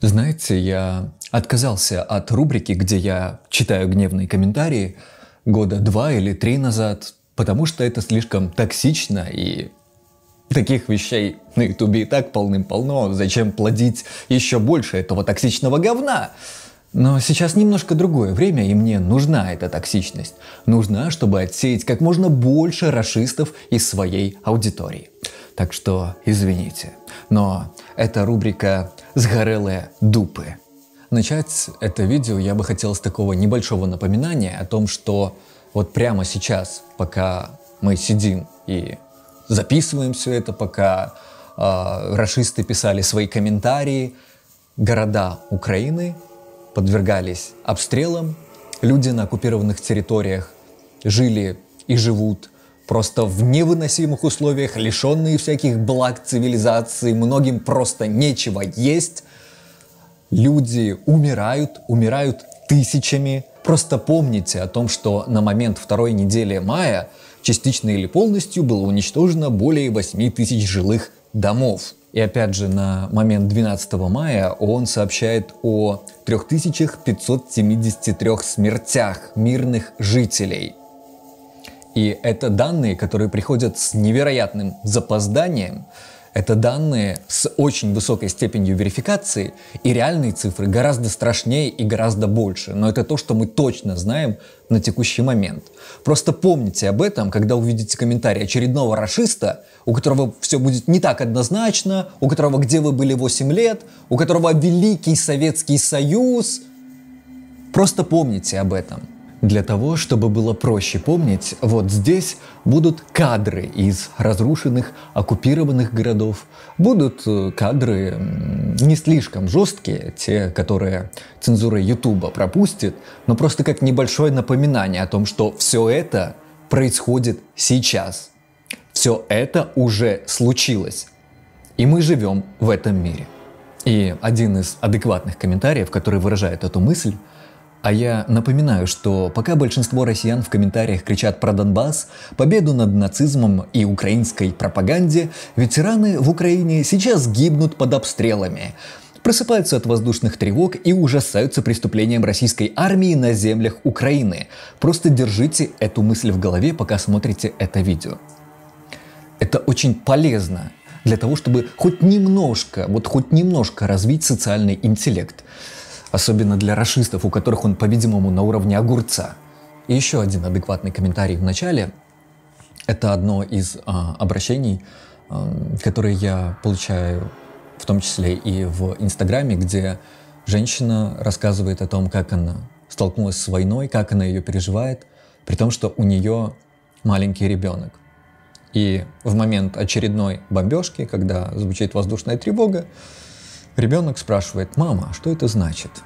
Знаете, я отказался от рубрики, где я читаю гневные комментарии года два или три назад, потому что это слишком токсично и таких вещей на ютубе и так полным-полно. Зачем плодить еще больше этого токсичного говна? Но сейчас немножко другое время, и мне нужна эта токсичность. Нужна, чтобы отсеять как можно больше расистов из своей аудитории. Так что извините. Но это рубрика «Сгорелые дупы». Начать это видео я бы хотел с такого небольшого напоминания о том, что вот прямо сейчас, пока мы сидим и записываем все это, пока э, а, расисты писали свои комментарии, города Украины подвергались обстрелам, люди на оккупированных территориях жили и живут – просто в невыносимых условиях, лишенные всяких благ цивилизации, многим просто нечего есть. Люди умирают, умирают тысячами. Просто помните о том, что на момент второй недели мая частично или полностью было уничтожено более 8 тысяч жилых домов. И опять же, на момент 12 мая он сообщает о 3573 смертях мирных жителей. И это данные, которые приходят с невероятным запозданием, это данные с очень высокой степенью верификации, и реальные цифры гораздо страшнее и гораздо больше. Но это то, что мы точно знаем на текущий момент. Просто помните об этом, когда увидите комментарий очередного расиста, у которого все будет не так однозначно, у которого где вы были 8 лет, у которого Великий Советский Союз. Просто помните об этом. Для того, чтобы было проще помнить, вот здесь будут кадры из разрушенных, оккупированных городов. Будут э, кадры не слишком жесткие, те, которые цензура Ютуба пропустит, но просто как небольшое напоминание о том, что все это происходит сейчас. Все это уже случилось. И мы живем в этом мире. И один из адекватных комментариев, который выражает эту мысль, а я напоминаю, что пока большинство россиян в комментариях кричат про Донбасс, победу над нацизмом и украинской пропаганде, ветераны в Украине сейчас гибнут под обстрелами просыпаются от воздушных тревог и ужасаются преступлением российской армии на землях Украины. Просто держите эту мысль в голове, пока смотрите это видео. Это очень полезно для того, чтобы хоть немножко, вот хоть немножко развить социальный интеллект. Особенно для расистов, у которых он, по-видимому, на уровне огурца. И еще один адекватный комментарий в начале. Это одно из э, обращений, э, которые я получаю в том числе и в Инстаграме, где женщина рассказывает о том, как она столкнулась с войной, как она ее переживает, при том, что у нее маленький ребенок. И в момент очередной бомбежки, когда звучит воздушная тревога, Ребенок спрашивает, мама, а что это значит?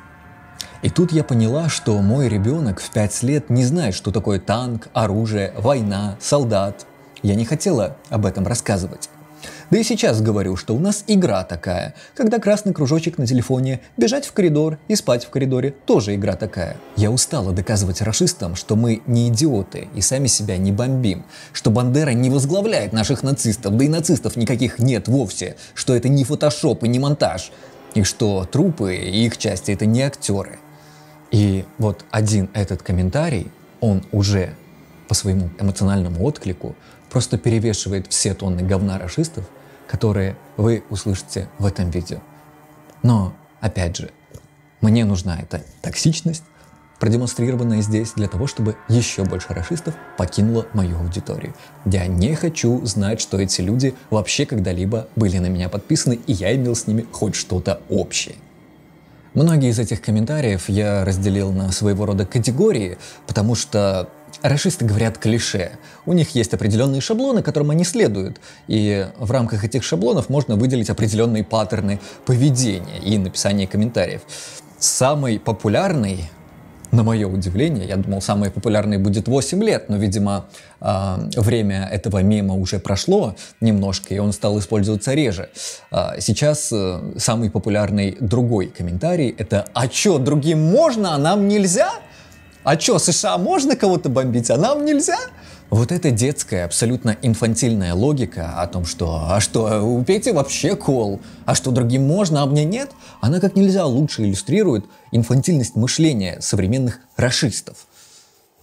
И тут я поняла, что мой ребенок в пять лет не знает, что такое танк, оружие, война, солдат. Я не хотела об этом рассказывать. Да и сейчас говорю, что у нас игра такая, когда красный кружочек на телефоне, бежать в коридор и спать в коридоре тоже игра такая. Я устала доказывать расистам, что мы не идиоты и сами себя не бомбим, что Бандера не возглавляет наших нацистов, да и нацистов никаких нет вовсе, что это не фотошоп и не монтаж, и что трупы и их части это не актеры. И вот один этот комментарий, он уже по своему эмоциональному отклику просто перевешивает все тонны говна расистов, которые вы услышите в этом видео. Но, опять же, мне нужна эта токсичность, продемонстрированная здесь для того, чтобы еще больше расистов покинуло мою аудиторию. Я не хочу знать, что эти люди вообще когда-либо были на меня подписаны, и я имел с ними хоть что-то общее. Многие из этих комментариев я разделил на своего рода категории, потому что Расисты говорят клише. У них есть определенные шаблоны, которым они следуют. И в рамках этих шаблонов можно выделить определенные паттерны поведения и написания комментариев. Самый популярный на мое удивление, я думал, самый популярный будет 8 лет, но, видимо, а, время этого мема уже прошло немножко, и он стал использоваться реже. А, сейчас э, самый популярный другой комментарий – это «А чё, другим можно, а нам нельзя?» А чё, США можно кого-то бомбить, а нам нельзя? Вот эта детская, абсолютно инфантильная логика о том, что «а что, у Пети вообще кол? А что, другим можно, а мне нет?» Она как нельзя лучше иллюстрирует инфантильность мышления современных расистов.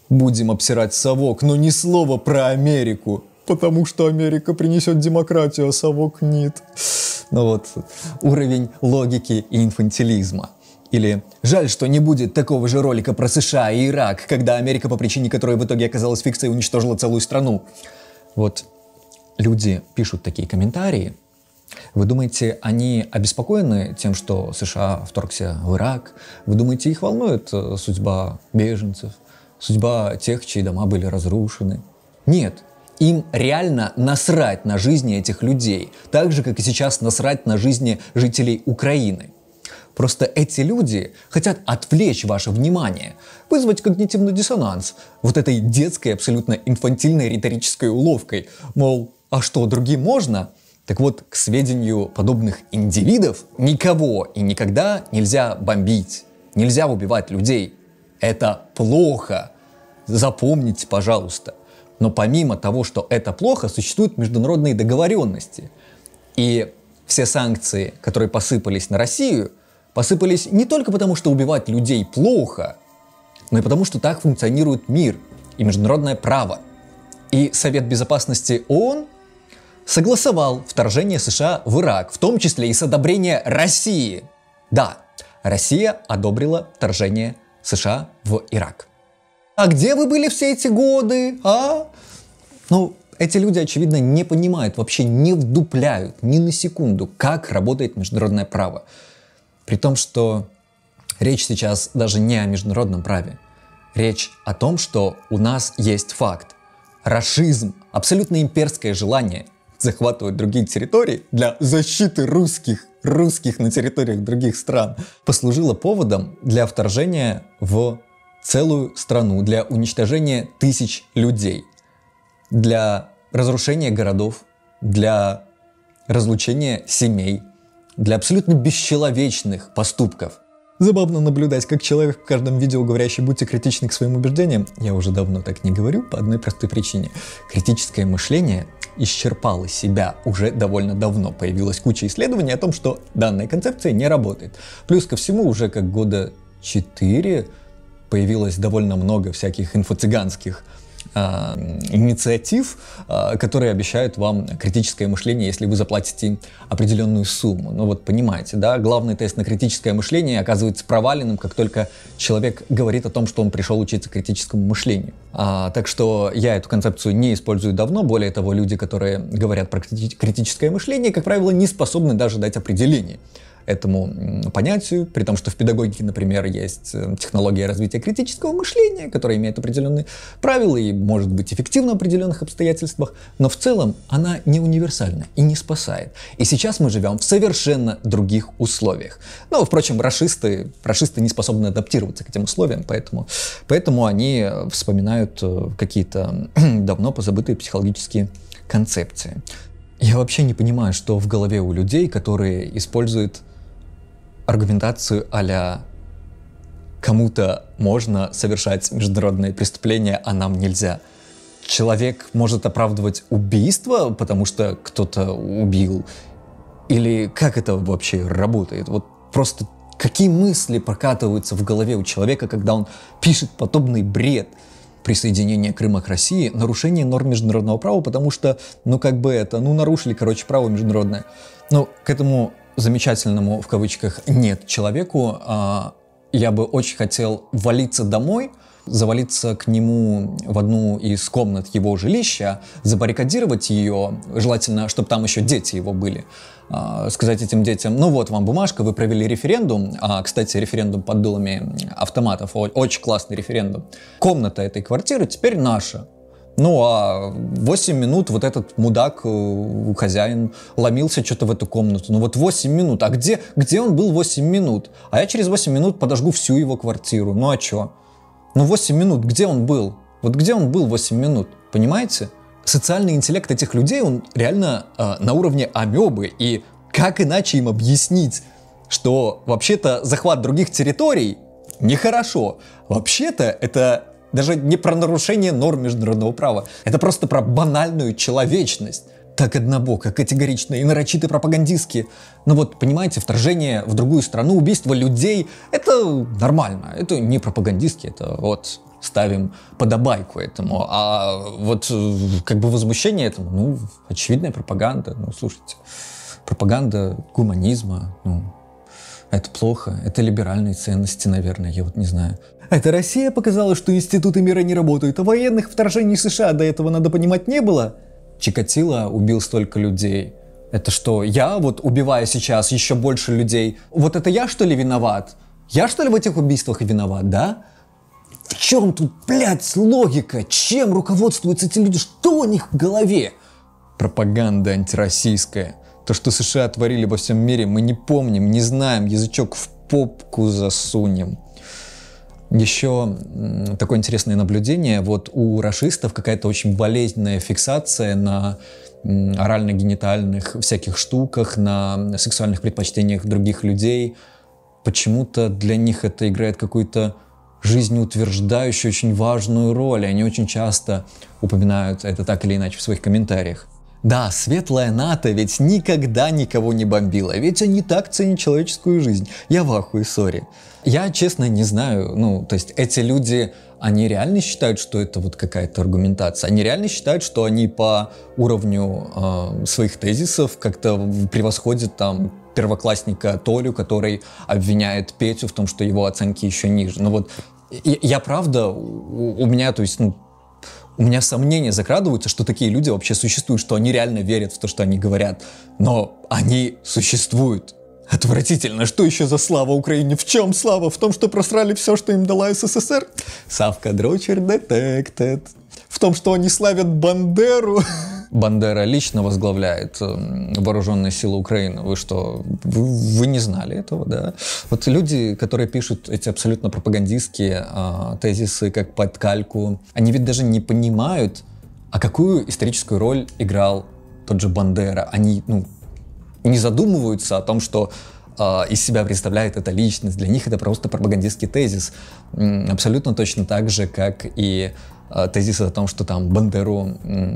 Будем обсирать совок, но ни слова про Америку. Потому что Америка принесет демократию, а совок нет. Ну вот, уровень логики и инфантилизма – или «Жаль, что не будет такого же ролика про США и Ирак, когда Америка, по причине которой в итоге оказалась фикцией, уничтожила целую страну». Вот люди пишут такие комментарии. Вы думаете, они обеспокоены тем, что США вторгся в Ирак? Вы думаете, их волнует э, судьба беженцев? Судьба тех, чьи дома были разрушены? Нет, им реально насрать на жизни этих людей, так же, как и сейчас насрать на жизни жителей Украины. Просто эти люди хотят отвлечь ваше внимание, вызвать когнитивный диссонанс вот этой детской, абсолютно инфантильной риторической уловкой, мол, а что, другим можно? Так вот, к сведению подобных индивидов, никого и никогда нельзя бомбить, нельзя убивать людей. Это плохо. Запомните, пожалуйста. Но помимо того, что это плохо, существуют международные договоренности. И все санкции, которые посыпались на Россию, посыпались не только потому, что убивать людей плохо, но и потому, что так функционирует мир и международное право. И Совет Безопасности ООН согласовал вторжение США в Ирак, в том числе и с одобрения России. Да, Россия одобрила вторжение США в Ирак. А где вы были все эти годы, а? Ну, эти люди, очевидно, не понимают, вообще не вдупляют ни на секунду, как работает международное право. При том, что речь сейчас даже не о международном праве. Речь о том, что у нас есть факт. расизм, абсолютно имперское желание захватывать другие территории для защиты русских, русских на территориях других стран, послужило поводом для вторжения в целую страну, для уничтожения тысяч людей, для разрушения городов, для разлучения семей, для абсолютно бесчеловечных поступков. Забавно наблюдать, как человек в каждом видео, говорящий «будьте критичны к своим убеждениям», я уже давно так не говорю, по одной простой причине. Критическое мышление исчерпало себя уже довольно давно. Появилась куча исследований о том, что данная концепция не работает. Плюс ко всему уже как года 4 появилось довольно много всяких инфо-цыганских Э, инициатив, э, которые обещают вам критическое мышление, если вы заплатите определенную сумму. Ну вот понимаете, да, главный тест на критическое мышление оказывается проваленным, как только человек говорит о том, что он пришел учиться критическому мышлению. А, так что я эту концепцию не использую давно. Более того, люди, которые говорят про критическое мышление, как правило, не способны даже дать определение этому понятию, при том, что в педагогике, например, есть эм, технология развития критического мышления, которая имеет определенные правила и может быть эффективна в определенных обстоятельствах, но в целом она не универсальна и не спасает. И сейчас мы живем в совершенно других условиях. Но, ну, впрочем, расисты, расисты не способны адаптироваться к этим условиям, поэтому, поэтому они э, вспоминают э, какие-то давно позабытые психологические концепции. Я вообще не понимаю, что в голове у людей, которые используют аргументацию а кому-то можно совершать международные преступления, а нам нельзя. Человек может оправдывать убийство, потому что кто-то убил. Или как это вообще работает? Вот просто какие мысли прокатываются в голове у человека, когда он пишет подобный бред? присоединение Крыма к России, нарушение норм международного права, потому что, ну как бы это, ну нарушили, короче, право международное. Но ну, к этому замечательному, в кавычках, «нет» человеку, а, я бы очень хотел валиться домой, завалиться к нему в одну из комнат его жилища, забаррикадировать ее, желательно, чтобы там еще дети его были, а, сказать этим детям, ну вот вам бумажка, вы провели референдум, а, кстати, референдум под дулами автоматов, очень классный референдум, комната этой квартиры теперь наша, ну, а 8 минут вот этот мудак, э, хозяин, ломился что-то в эту комнату. Ну вот 8 минут. А где, где он был 8 минут? А я через 8 минут подожгу всю его квартиру. Ну а что? Ну 8 минут, где он был? Вот где он был 8 минут? Понимаете? Социальный интеллект этих людей, он реально э, на уровне амебы. И как иначе им объяснить, что вообще-то захват других территорий нехорошо. Вообще-то это даже не про нарушение норм международного права. Это просто про банальную человечность. Так однобоко, категорично и нарочито пропагандистски. Но вот, понимаете, вторжение в другую страну, убийство людей — это нормально. Это не пропагандистски, это вот ставим подобайку этому. А вот э, как бы возмущение этому, ну, очевидная пропаганда. Ну, слушайте, пропаганда гуманизма, ну, это плохо, это либеральные ценности, наверное, я вот не знаю. Это Россия показала, что институты мира не работают, а военных вторжений США до этого, надо понимать, не было? Чикатило убил столько людей. Это что, я вот убиваю сейчас еще больше людей? Вот это я что ли виноват? Я что ли в этих убийствах виноват, да? В чем тут, блядь, логика? Чем руководствуются эти люди? Что у них в голове? Пропаганда антироссийская. То, что США творили во всем мире, мы не помним, не знаем, язычок в попку засунем. Еще такое интересное наблюдение. Вот у расистов какая-то очень болезненная фиксация на орально-генитальных всяких штуках, на сексуальных предпочтениях других людей. Почему-то для них это играет какую-то жизнеутверждающую, очень важную роль. они очень часто упоминают это так или иначе в своих комментариях. Да, светлая НАТО ведь никогда никого не бомбила, ведь они так ценят человеческую жизнь. Я в ахуе, сори. Я, честно, не знаю. Ну, то есть эти люди, они реально считают, что это вот какая-то аргументация? Они реально считают, что они по уровню э, своих тезисов как-то превосходят там первоклассника Толю, который обвиняет Петю в том, что его оценки еще ниже. Ну вот, я, я правда, у, у меня, то есть, ну, у меня сомнения закрадываются, что такие люди вообще существуют, что они реально верят в то, что они говорят, но они существуют. Отвратительно, что еще за слава Украине? В чем слава? В том, что просрали все, что им дала СССР? Савка Дрочер детектед. В том, что они славят Бандеру. Бандера лично возглавляет э, вооруженные силы Украины. Вы что, вы, вы не знали этого, да? Вот люди, которые пишут эти абсолютно пропагандистские э, тезисы, как под кальку, они ведь даже не понимают, а какую историческую роль играл тот же Бандера. Они, ну, не задумываются о том, что а, из себя представляет эта личность. Для них это просто пропагандистский тезис. Абсолютно точно так же, как и а, тезисы о том, что там Бандеру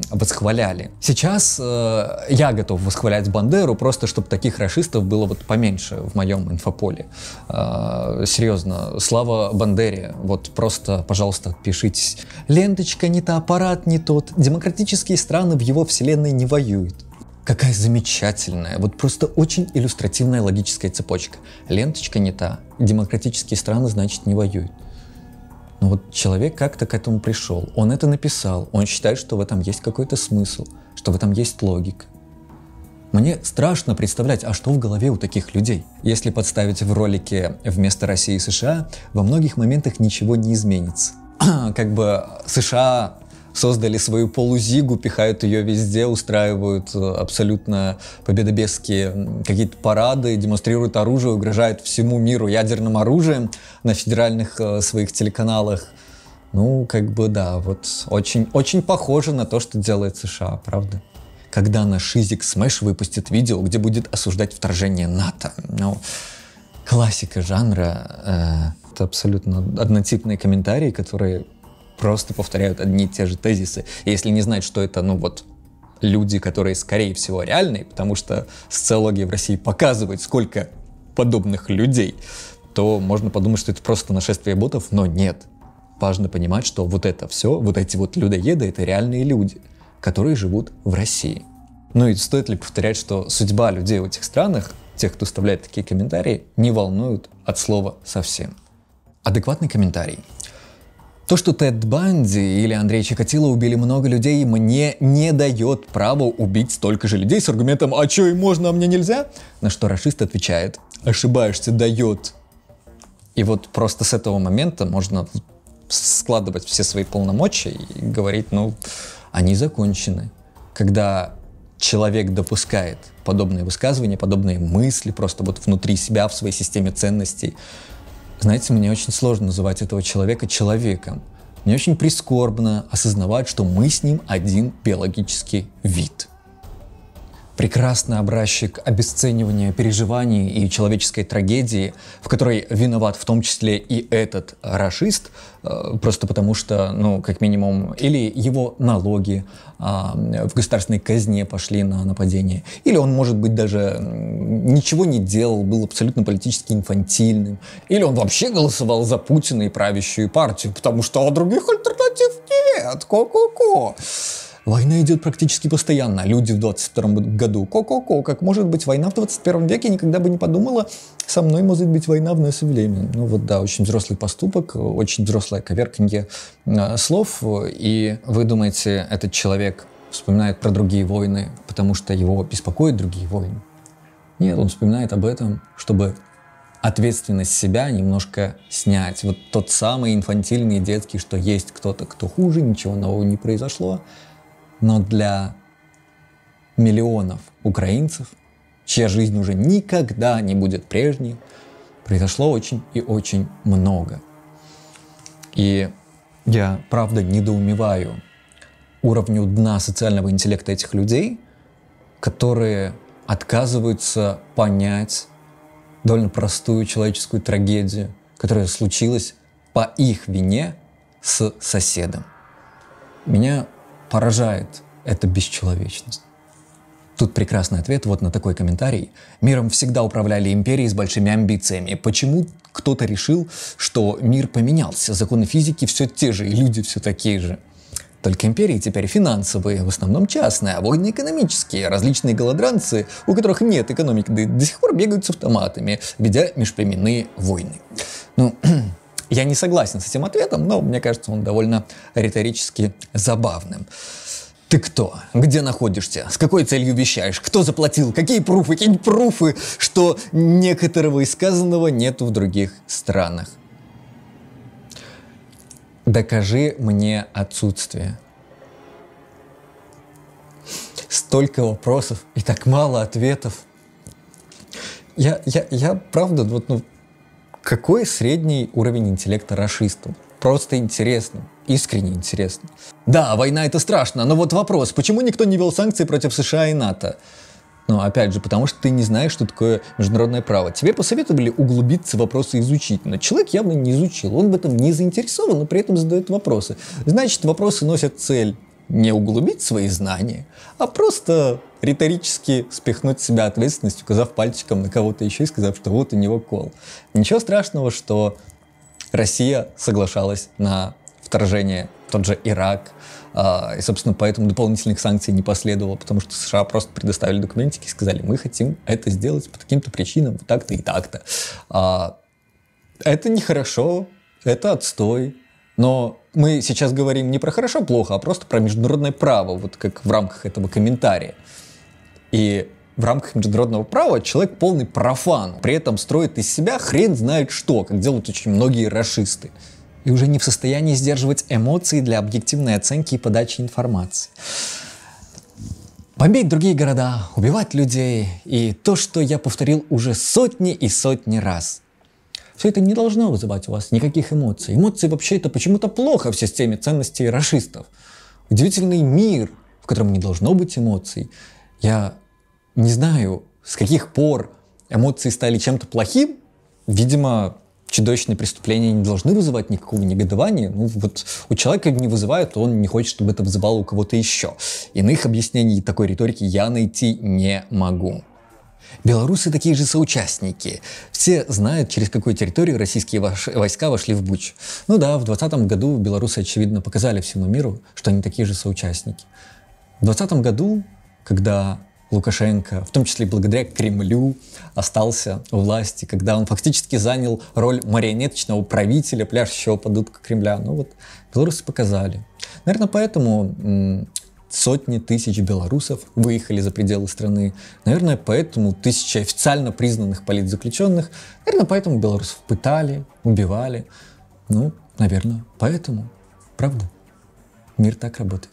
восхваляли. Сейчас э, я готов восхвалять Бандеру, просто чтобы таких расистов было вот поменьше в моем инфополе. Э, серьезно, слава Бандере, вот просто, пожалуйста, отпишитесь. Ленточка не то аппарат не тот, демократические страны в его вселенной не воюют. Какая замечательная, вот просто очень иллюстративная логическая цепочка. Ленточка не та, демократические страны, значит, не воюют. Но вот человек как-то к этому пришел, он это написал, он считает, что в этом есть какой-то смысл, что в этом есть логика. Мне страшно представлять, а что в голове у таких людей. Если подставить в ролике вместо России и США, во многих моментах ничего не изменится. как бы США создали свою полузигу, пихают ее везде, устраивают э, абсолютно победобесские какие-то парады, демонстрируют оружие, угрожают всему миру ядерным оружием на федеральных э, своих телеканалах. Ну, как бы да, вот очень, очень похоже на то, что делает США, правда? Когда наш Изик Смэш выпустит видео, где будет осуждать вторжение НАТО. Ну, классика жанра. Э, это абсолютно однотипные комментарии, которые просто повторяют одни и те же тезисы. И если не знать, что это, ну вот, люди, которые, скорее всего, реальные, потому что социология в России показывает, сколько подобных людей, то можно подумать, что это просто нашествие ботов, но нет. Важно понимать, что вот это все, вот эти вот людоеды, это реальные люди, которые живут в России. Ну и стоит ли повторять, что судьба людей в этих странах, тех, кто вставляет такие комментарии, не волнует от слова совсем. Адекватный комментарий то, что Тед Банди или Андрей Чикатило убили много людей, мне не дает права убить столько же людей с аргументом «А чё, и можно, а мне нельзя?» На что расист отвечает «Ошибаешься, дает». И вот просто с этого момента можно складывать все свои полномочия и говорить, ну, они закончены. Когда человек допускает подобные высказывания, подобные мысли просто вот внутри себя, в своей системе ценностей, знаете, мне очень сложно называть этого человека человеком. Мне очень прискорбно осознавать, что мы с ним один биологический вид – прекрасный образчик обесценивания переживаний и человеческой трагедии, в которой виноват в том числе и этот расист, э, просто потому что, ну, как минимум, или его налоги а, в государственной казне пошли на нападение, или он, может быть, даже ничего не делал, был абсолютно политически инфантильным, или он вообще голосовал за Путина и правящую партию, потому что а других альтернатив нет, ко-ко-ко. Война идет практически постоянно. Люди в 22 году. Ко-ко-ко, как может быть война в 21 веке? Никогда бы не подумала. Со мной может быть война в наше время. Ну вот да, очень взрослый поступок, очень взрослое коверканье э, слов. И вы думаете, этот человек вспоминает про другие войны, потому что его беспокоят другие войны? Нет, он вспоминает об этом, чтобы ответственность себя немножко снять. Вот тот самый инфантильный детский, что есть кто-то, кто хуже, ничего нового не произошло но для миллионов украинцев, чья жизнь уже никогда не будет прежней, произошло очень и очень много. И я, правда, недоумеваю уровню дна социального интеллекта этих людей, которые отказываются понять довольно простую человеческую трагедию, которая случилась по их вине с соседом. Меня поражает эта бесчеловечность? Тут прекрасный ответ вот на такой комментарий. Миром всегда управляли империи с большими амбициями. Почему кто-то решил, что мир поменялся, законы физики все те же, и люди все такие же? Только империи теперь финансовые, в основном частные, а военно-экономические. Различные голодранцы, у которых нет экономики, до, до сих пор бегают с автоматами, ведя межплеменные войны. Ну, Я не согласен с этим ответом, но мне кажется, он довольно риторически забавным. Ты кто? Где находишься? С какой целью вещаешь? Кто заплатил? Какие пруфы? Какие пруфы, что некоторого из сказанного нету в других странах? Докажи мне отсутствие. Столько вопросов и так мало ответов. Я, я, я правда, вот, ну, какой средний уровень интеллекта расистов? Просто интересно, искренне интересно. Да, война это страшно, но вот вопрос, почему никто не вел санкции против США и НАТО? Ну, опять же, потому что ты не знаешь, что такое международное право. Тебе посоветовали углубиться в вопросы изучить, но человек явно не изучил, он в этом не заинтересован, но при этом задает вопросы. Значит, вопросы носят цель не углубить свои знания, а просто риторически спихнуть себя ответственность, указав пальчиком на кого-то еще и сказав, что вот у него кол. Ничего страшного, что Россия соглашалась на вторжение в тот же Ирак, а, и, собственно, поэтому дополнительных санкций не последовало, потому что США просто предоставили документики и сказали, мы хотим это сделать по таким-то причинам, вот так-то и так-то. А, это нехорошо, это отстой, но мы сейчас говорим не про хорошо-плохо, а просто про международное право, вот как в рамках этого комментария. И в рамках международного права человек полный профан, при этом строит из себя хрен знает что, как делают очень многие расисты. И уже не в состоянии сдерживать эмоции для объективной оценки и подачи информации. Бомбить другие города, убивать людей и то, что я повторил уже сотни и сотни раз. Все это не должно вызывать у вас никаких эмоций. Эмоции вообще это почему-то плохо в системе ценностей расистов. Удивительный мир, в котором не должно быть эмоций. Я не знаю, с каких пор эмоции стали чем-то плохим. Видимо, чудовищные преступления не должны вызывать никакого негодования. Ну вот у человека не вызывает, он не хочет, чтобы это вызывало у кого-то еще. Иных объяснений такой риторики я найти не могу. Белорусы такие же соучастники. Все знают, через какую территорию российские войска вошли в Буч. Ну да, в 2020 году белорусы, очевидно, показали всему миру, что они такие же соучастники. В 2020 году, когда Лукашенко, в том числе благодаря Кремлю, остался у власти, когда он фактически занял роль марионеточного правителя, пляшущего под дудку Кремля. Ну вот, белорусы показали. Наверное, поэтому сотни тысяч белорусов выехали за пределы страны. Наверное, поэтому тысячи официально признанных политзаключенных, наверное, поэтому белорусов пытали, убивали. Ну, наверное, поэтому. Правда? Мир так работает.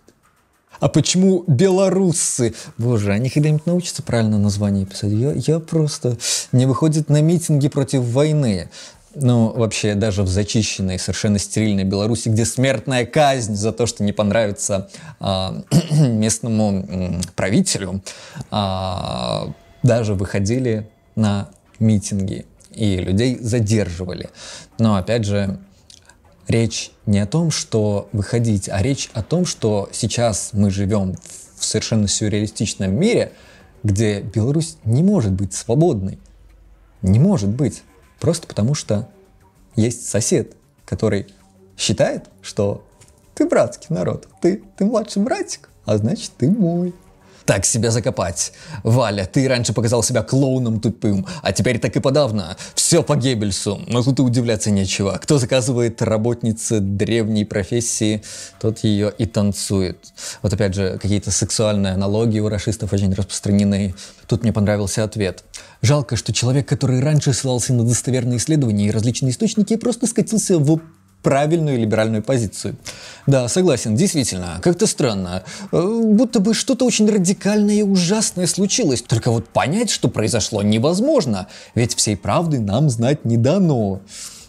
А почему белорусы? Боже, они когда-нибудь научатся правильно название писать? Я, я просто... Не выходит на митинги против войны. Ну, вообще, даже в зачищенной, совершенно стерильной Беларуси, где смертная казнь за то, что не понравится э, местному э, правителю, э, даже выходили на митинги и людей задерживали. Но, опять же, речь не о том, что выходить, а речь о том, что сейчас мы живем в совершенно сюрреалистичном мире, где Беларусь не может быть свободной. Не может быть. Просто потому что есть сосед, который считает, что ты братский народ, ты, ты младший братик, а значит ты мой. Так себя закопать. Валя, ты раньше показал себя клоуном тупым, а теперь так и подавно. Все по Геббельсу. Но тут и удивляться нечего. Кто заказывает работнице древней профессии, тот ее и танцует. Вот опять же, какие-то сексуальные аналогии у расистов очень распространены. Тут мне понравился ответ. Жалко, что человек, который раньше ссылался на достоверные исследования и различные источники, просто скатился в правильную либеральную позицию. Да, согласен, действительно, как-то странно. Э, будто бы что-то очень радикальное и ужасное случилось, только вот понять, что произошло, невозможно, ведь всей правды нам знать не дано.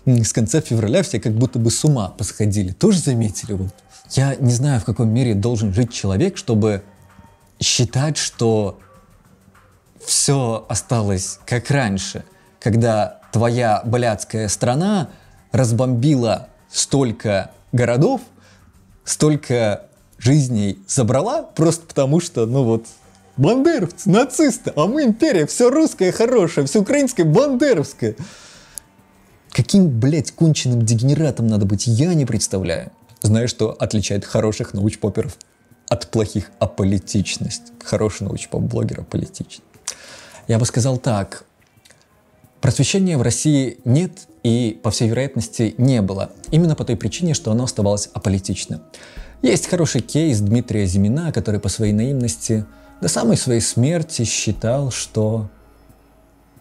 С конца февраля все как будто бы с ума посходили, тоже заметили вот. Я не знаю, в каком мире должен жить человек, чтобы считать, что все осталось как раньше, когда твоя блядская страна разбомбила столько городов, столько жизней забрала, просто потому что, ну вот, бандеровцы, нацисты, а мы империя, все русское хорошее, все украинское, бандеровское. Каким, блядь, конченным дегенератом надо быть, я не представляю. Знаю, что отличает хороших научпоперов от плохих аполитичность. Хороший научпоп-блогер аполитичен. Я бы сказал так. Просвещения в России нет и, по всей вероятности, не было. Именно по той причине, что оно оставалось аполитичным. Есть хороший кейс Дмитрия Зимина, который по своей наивности до самой своей смерти считал, что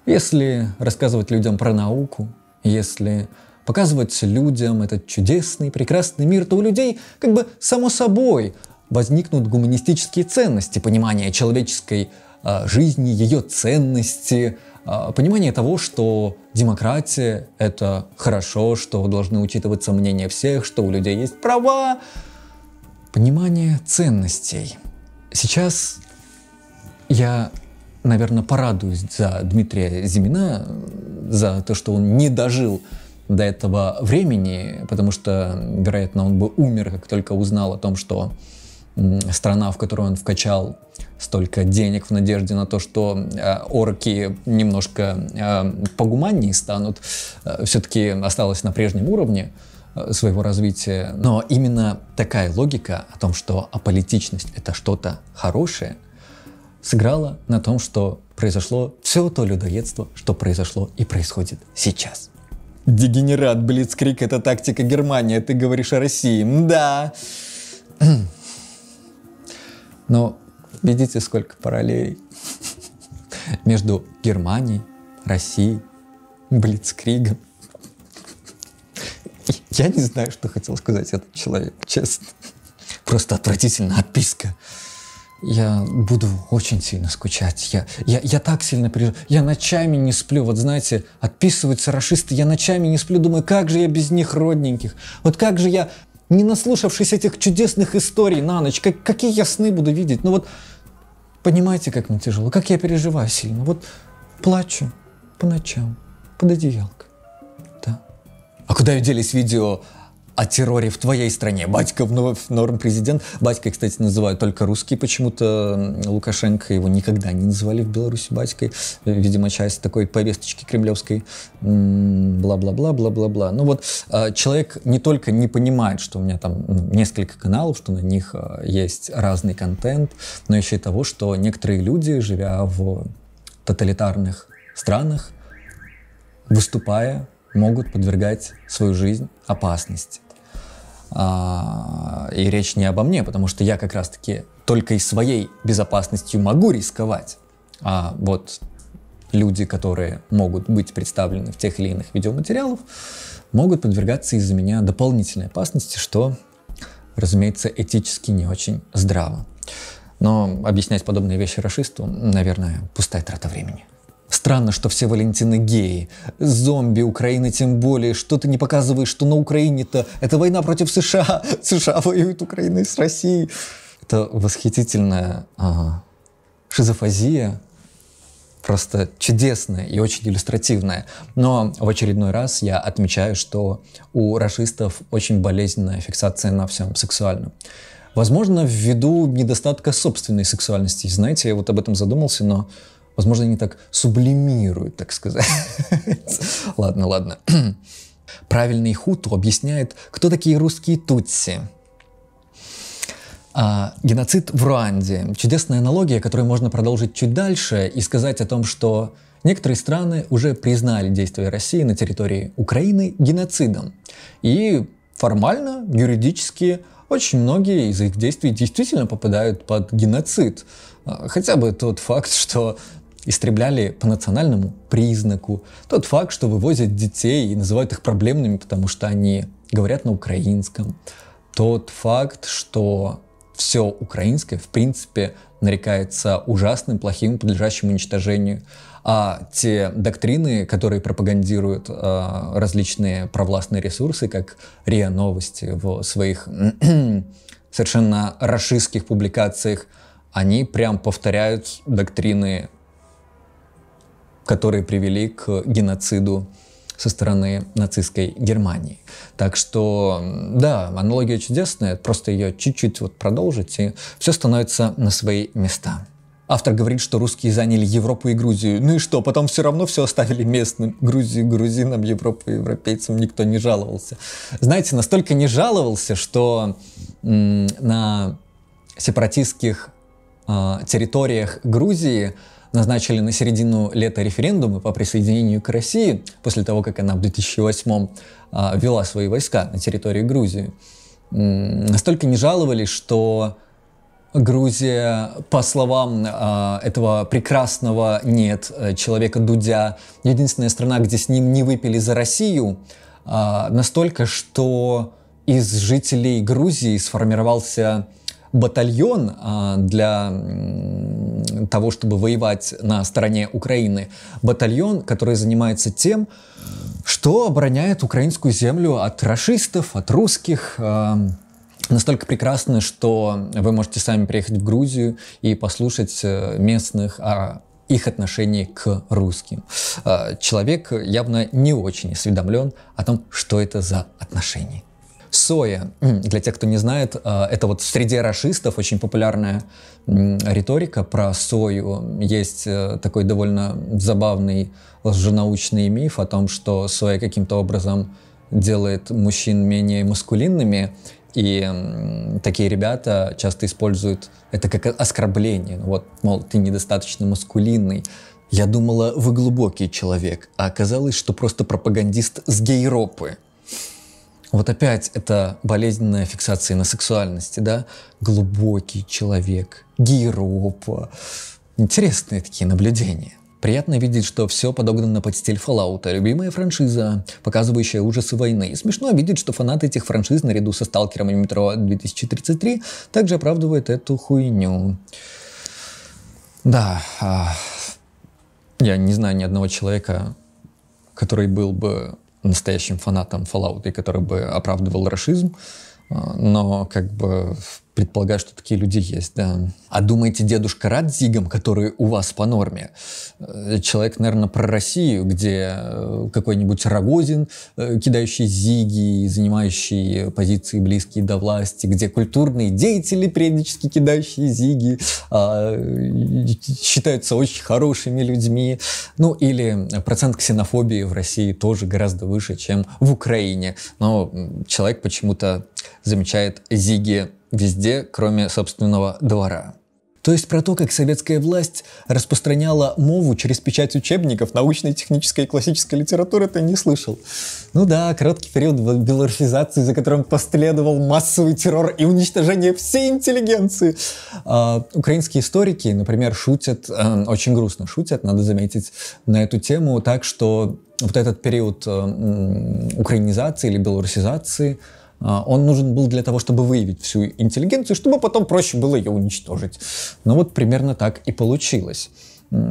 если рассказывать людям про науку, если показывать людям этот чудесный, прекрасный мир, то у людей как бы само собой возникнут гуманистические ценности, понимание человеческой э, жизни, ее ценности – а, понимание того, что демократия — это хорошо, что должны учитываться мнения всех, что у людей есть права, понимание ценностей. Сейчас я, наверное, порадуюсь за Дмитрия Зимина, за то, что он не дожил до этого времени, потому что, вероятно, он бы умер, как только узнал о том, что страна, в которую он вкачал столько денег в надежде на то, что э, орки немножко э, погуманнее станут, э, все-таки осталось на прежнем уровне своего развития. Но именно такая логика о том, что аполитичность — это что-то хорошее, сыграла на том, что произошло все то людоедство, что произошло и происходит сейчас. Дегенерат, Блицкрик — это тактика Германии, а ты говоришь о России. Да. Но Видите, сколько параллелей между Германией, Россией, Блицкригом. Я не знаю, что хотел сказать этот человек, честно. Просто отвратительная отписка. Я буду очень сильно скучать. Я, я, я так сильно переживаю. Я ночами не сплю. Вот знаете, отписываются расисты. Я ночами не сплю. Думаю, как же я без них родненьких? Вот как же я, не наслушавшись этих чудесных историй на ночь, как, какие я сны буду видеть? Ну вот Понимаете, как мне тяжело, как я переживаю сильно. Вот плачу по ночам, под одеялкой. Да. А куда делись видео о терроре в твоей стране. Батька вновь норм президент. Батька, кстати, называют только русские почему-то. Лукашенко его никогда не называли в Беларуси батькой. Э, видимо, часть такой повесточки кремлевской. Бла-бла-бла, бла-бла-бла. Ну вот, а, человек не только не понимает, что у меня там ну, несколько каналов, что на них а, есть разный контент, но еще и того, что некоторые люди, живя в тоталитарных странах, выступая, могут подвергать свою жизнь опасности. А, и речь не обо мне, потому что я как раз-таки только и своей безопасностью могу рисковать. А вот люди, которые могут быть представлены в тех или иных видеоматериалах, могут подвергаться из-за меня дополнительной опасности, что, разумеется, этически не очень здраво. Но объяснять подобные вещи расисту, наверное, пустая трата времени. Странно, что все Валентины геи. Зомби Украины тем более. Что ты не показываешь, что на Украине-то? Это война против США. США воюют Украиной с Россией. Это восхитительная а, шизофазия. Просто чудесная и очень иллюстративная. Но в очередной раз я отмечаю, что у расистов очень болезненная фиксация на всем сексуальном. Возможно, ввиду недостатка собственной сексуальности. Знаете, я вот об этом задумался, но Возможно, они так сублимируют, так сказать. Ладно, ладно. Правильный хуту объясняет, кто такие русские тутси. А, геноцид в Руанде. Чудесная аналогия, которую можно продолжить чуть дальше и сказать о том, что некоторые страны уже признали действия России на территории Украины геноцидом. И формально, юридически, очень многие из их действий действительно попадают под геноцид. А, хотя бы тот факт, что истребляли по национальному признаку. Тот факт, что вывозят детей и называют их проблемными, потому что они говорят на украинском. Тот факт, что все украинское, в принципе, нарекается ужасным, плохим, подлежащим уничтожению. А те доктрины, которые пропагандируют э, различные провластные ресурсы, как РИА Новости в своих совершенно расистских публикациях, они прям повторяют доктрины которые привели к геноциду со стороны нацистской Германии. Так что, да, аналогия чудесная, просто ее чуть-чуть вот продолжить, и все становится на свои места. Автор говорит, что русские заняли Европу и Грузию. Ну и что, потом все равно все оставили местным. Грузию, грузинам, Европу, европейцам никто не жаловался. Знаете, настолько не жаловался, что на сепаратистских э, территориях Грузии назначили на середину лета референдумы по присоединению к России, после того, как она в 2008 а, вела свои войска на территории Грузии, настолько не жаловались, что Грузия, по словам а, этого прекрасного нет человека Дудя, единственная страна, где с ним не выпили за Россию, а, настолько, что из жителей Грузии сформировался батальон а, для того, чтобы воевать на стороне Украины. Батальон, который занимается тем, что обороняет украинскую землю от расистов, от русских. А, настолько прекрасно, что вы можете сами приехать в Грузию и послушать э, местных о а, их отношении к русским. Человек явно не очень осведомлен о том, что это за отношения. Соя, для тех, кто не знает, э, это вот среди расистов очень популярная риторика про сою. Есть э, такой довольно забавный лженаучный миф о том, что соя каким-то образом делает мужчин менее маскулинными, и такие ребята часто используют это как оскорбление. Вот, мол, ты недостаточно маскулинный. Я думала, вы глубокий человек, а оказалось, что просто пропагандист с гейропы. Вот опять это болезненная фиксация на сексуальности, да? Глубокий человек, гиропа. Интересные такие наблюдения. Приятно видеть, что все подогнано под стиль Fallout, а любимая франшиза, показывающая ужасы войны. И смешно видеть, что фанаты этих франшиз наряду со Сталкером и Метро 2033 также оправдывают эту хуйню. Да, а, я не знаю ни одного человека, который был бы настоящим фанатом Fallout, и который бы оправдывал расизм, а, но как бы Предполагаю, что такие люди есть, да. А думаете, дедушка рад зигам, которые у вас по норме? Э, человек, наверное, про Россию, где э, какой-нибудь Рогозин, э, кидающий зиги, занимающий позиции близкие до власти, где культурные деятели, периодически кидающие зиги, а, считаются очень хорошими людьми. Ну, или процент ксенофобии в России тоже гораздо выше, чем в Украине. Но человек почему-то замечает зиги Везде, кроме собственного двора. То есть про то, как советская власть распространяла мову через печать учебников научной, технической и классической литературы, ты не слышал. Ну да, короткий период белорусизации, за которым последовал массовый террор и уничтожение всей интеллигенции. А, украинские историки, например, шутят, э, очень грустно шутят, надо заметить, на эту тему, так что вот этот период э, украинизации или белорусизации – а, он нужен был для того, чтобы выявить всю интеллигенцию, чтобы потом проще было ее уничтожить. Ну вот примерно так и получилось.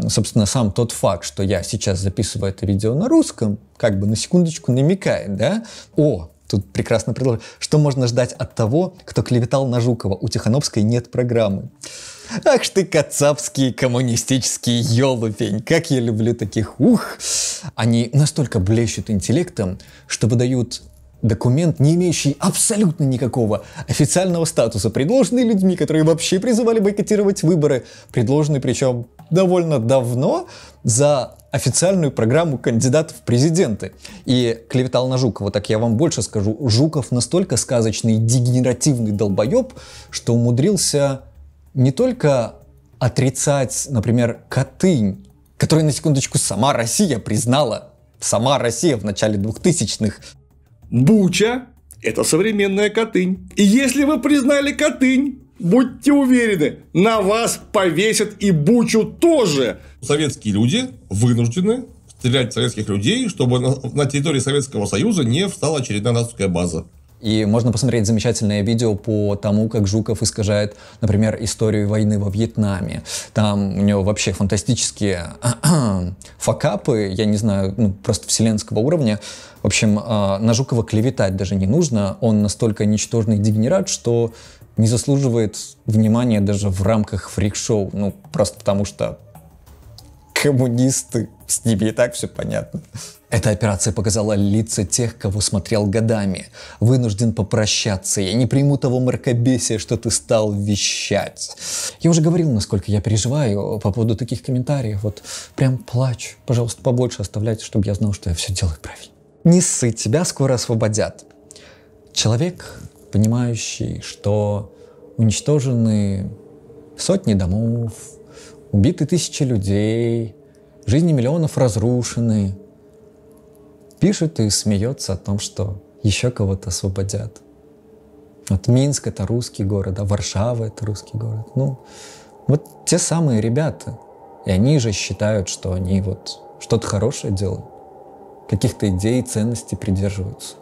Собственно, сам тот факт, что я сейчас записываю это видео на русском, как бы на секундочку намекает, да, о, тут прекрасно предложено, что можно ждать от того, кто клеветал на Жукова, у Тихановской нет программы. Ах ты, кацапский коммунистический елупень, как я люблю таких, ух! Они настолько блещут интеллектом, что выдают документ, не имеющий абсолютно никакого официального статуса, предложенный людьми, которые вообще призывали бойкотировать выборы, предложенный причем довольно давно за официальную программу кандидатов в президенты. И клеветал на Жукова, так я вам больше скажу, Жуков настолько сказочный, дегенеративный долбоеб, что умудрился не только отрицать, например, Катынь, который на секундочку сама Россия признала, сама Россия в начале 2000-х Буча – это современная Катынь. И если вы признали Катынь, будьте уверены, на вас повесят и Бучу тоже. Советские люди вынуждены стрелять советских людей, чтобы на территории Советского Союза не встала очередная нацистская база. И можно посмотреть замечательное видео по тому, как Жуков искажает, например, историю войны во Вьетнаме. Там у него вообще фантастические факапы, я не знаю, ну, просто вселенского уровня. В общем, а, на Жукова клеветать даже не нужно. Он настолько ничтожный дегенерат, что не заслуживает внимания даже в рамках фрик-шоу. Ну, просто потому что коммунисты, с ними и так все понятно. Эта операция показала лица тех, кого смотрел годами. Вынужден попрощаться. Я не приму того мракобесия, что ты стал вещать. Я уже говорил, насколько я переживаю по поводу таких комментариев. Вот прям плачу. Пожалуйста, побольше оставляйте, чтобы я знал, что я все делаю правильно. Не ссы, тебя скоро освободят. Человек, понимающий, что уничтожены сотни домов, убиты тысячи людей, жизни миллионов разрушены – пишет и смеется о том, что еще кого-то освободят. Вот Минск — это русский город, а Варшава — это русский город. Ну, вот те самые ребята. И они же считают, что они вот что-то хорошее делают. Каких-то идей, и ценностей придерживаются.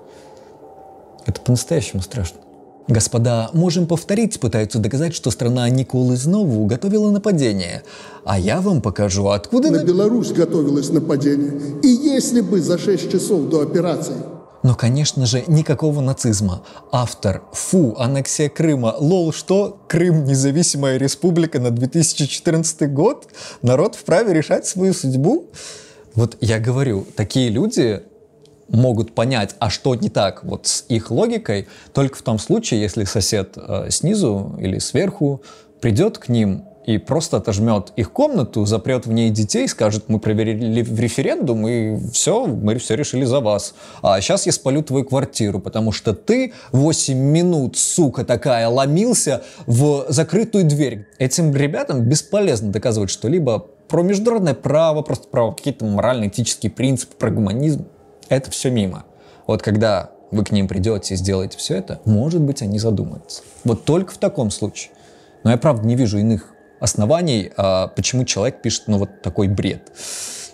Это по-настоящему страшно. Господа, можем повторить, пытаются доказать, что страна Николы снова готовила нападение. А я вам покажу, откуда... На Беларусь готовилось нападение. И если бы за 6 часов до операции но, конечно же, никакого нацизма. Автор «Фу, аннексия Крыма, лол, что? Крым – независимая республика на 2014 год? Народ вправе решать свою судьбу?» Вот я говорю, такие люди могут понять, а что не так вот с их логикой, только в том случае, если сосед э, снизу или сверху придет к ним и просто отожмет их комнату, запрет в ней детей, скажет, мы проверили в референдум, и все, мы все решили за вас. А сейчас я спалю твою квартиру, потому что ты 8 минут, сука такая, ломился в закрытую дверь. Этим ребятам бесполезно доказывать что-либо про международное право, просто про какие-то морально-этические принципы, про гуманизм. Это все мимо. Вот когда вы к ним придете и сделаете все это, может быть, они задумаются. Вот только в таком случае. Но я, правда, не вижу иных оснований, а, почему человек пишет, ну, вот такой бред.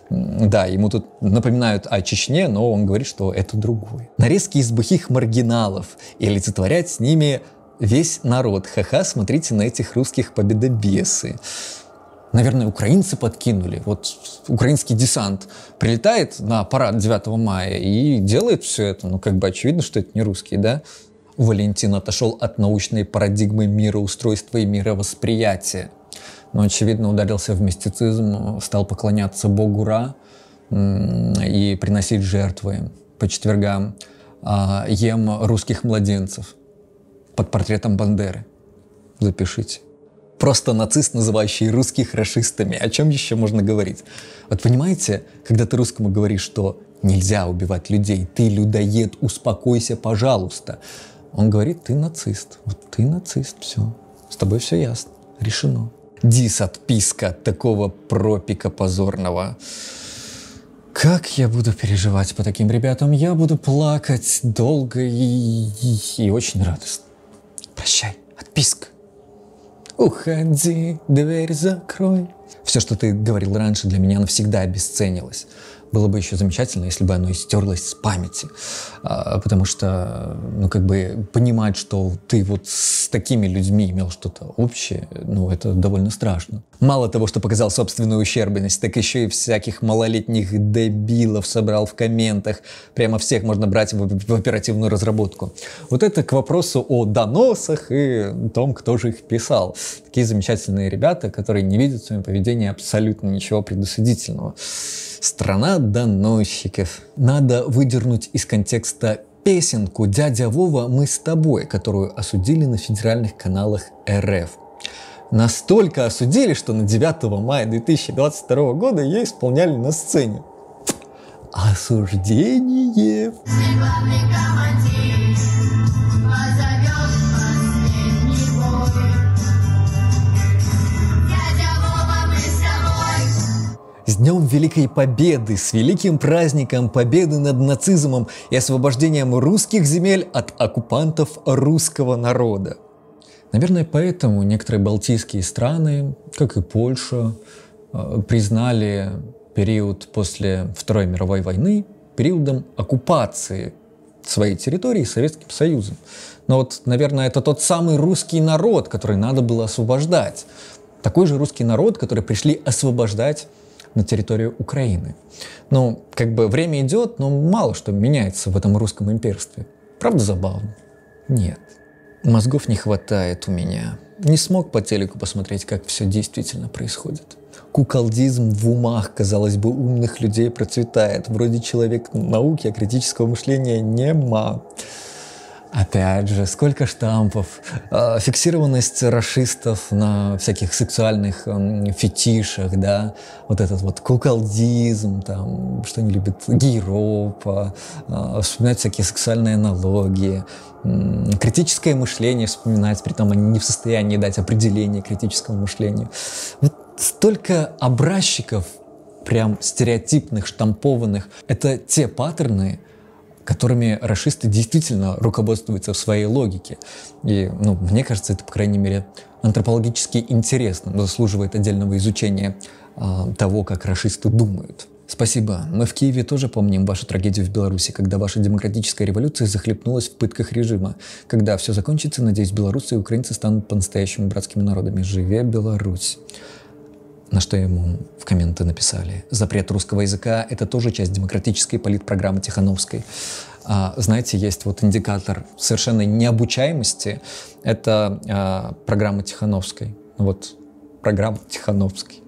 Да, ему тут напоминают о Чечне, но он говорит, что это другой. Нарезки из бухих маргиналов и олицетворять с ними весь народ. Ха-ха, смотрите на этих русских победобесы наверное, украинцы подкинули. Вот украинский десант прилетает на парад 9 мая и делает все это. Ну, как бы очевидно, что это не русские, да? Валентин отошел от научной парадигмы мироустройства и мировосприятия. Но, очевидно, ударился в мистицизм, стал поклоняться богу Ра и приносить жертвы по четвергам. А, ем русских младенцев под портретом Бандеры. Запишите. Просто нацист, называющий русских расистами. О чем еще можно говорить? Вот понимаете, когда ты русскому говоришь, что нельзя убивать людей, ты людоед, успокойся, пожалуйста. Он говорит, ты нацист. Вот ты нацист, все. С тобой все ясно, решено. Дис отписка от такого пропика позорного. Как я буду переживать по таким ребятам? Я буду плакать долго и, и, и очень радостно. Прощай, отписка. Уходи, дверь закрой. Все, что ты говорил раньше, для меня навсегда обесценилось. Было бы еще замечательно, если бы оно стерлось с памяти. А, потому что, ну, как бы понимать, что ты вот с такими людьми имел что-то общее, ну, это довольно страшно. Мало того, что показал собственную ущербность, так еще и всяких малолетних дебилов собрал в комментах. Прямо всех можно брать в, в оперативную разработку. Вот это к вопросу о доносах и том, кто же их писал. Такие замечательные ребята, которые не видят в своем поведении абсолютно ничего предусудительного. Страна доносчиков. Надо выдернуть из контекста песенку «Дядя Вова, мы с тобой», которую осудили на федеральных каналах РФ. Настолько осудили, что на 9 мая 2022 года ее исполняли на сцене. Осуждение. Республика Мантия. С Днем Великой Победы, с великим праздником победы над нацизмом и освобождением русских земель от оккупантов русского народа. Наверное, поэтому некоторые балтийские страны, как и Польша, э, признали период после Второй мировой войны периодом оккупации своей территории Советским Союзом. Но вот, наверное, это тот самый русский народ, который надо было освобождать. Такой же русский народ, который пришли освобождать на территорию Украины. Ну, как бы время идет, но мало что меняется в этом русском имперстве. Правда забавно? Нет. Мозгов не хватает у меня. Не смог по телеку посмотреть, как все действительно происходит. Куколдизм в умах, казалось бы, умных людей процветает. Вроде человек науки, а критического мышления нема. Опять же, сколько штампов, э, фиксированность расистов на всяких сексуальных фетишах, да, вот этот вот куколдизм, там, что они любят, гейропа, э, вспоминать всякие сексуальные аналогии, критическое мышление вспоминать, при том они не в состоянии дать определение критическому мышлению. Вот столько образчиков, прям стереотипных, штампованных, это те паттерны, которыми расисты действительно руководствуются в своей логике. И, ну, мне кажется, это, по крайней мере, антропологически интересно, заслуживает отдельного изучения э, того, как расисты думают. Спасибо. Мы в Киеве тоже помним вашу трагедию в Беларуси, когда ваша демократическая революция захлебнулась в пытках режима. Когда все закончится, надеюсь, белорусы и украинцы станут по-настоящему братскими народами. Живе Беларусь! На что ему в комменты написали. Запрет русского языка — это тоже часть демократической политпрограммы Тихановской. А, знаете, есть вот индикатор совершенно необучаемости. Это а, программа Тихановской. Ну вот программа Тихановской.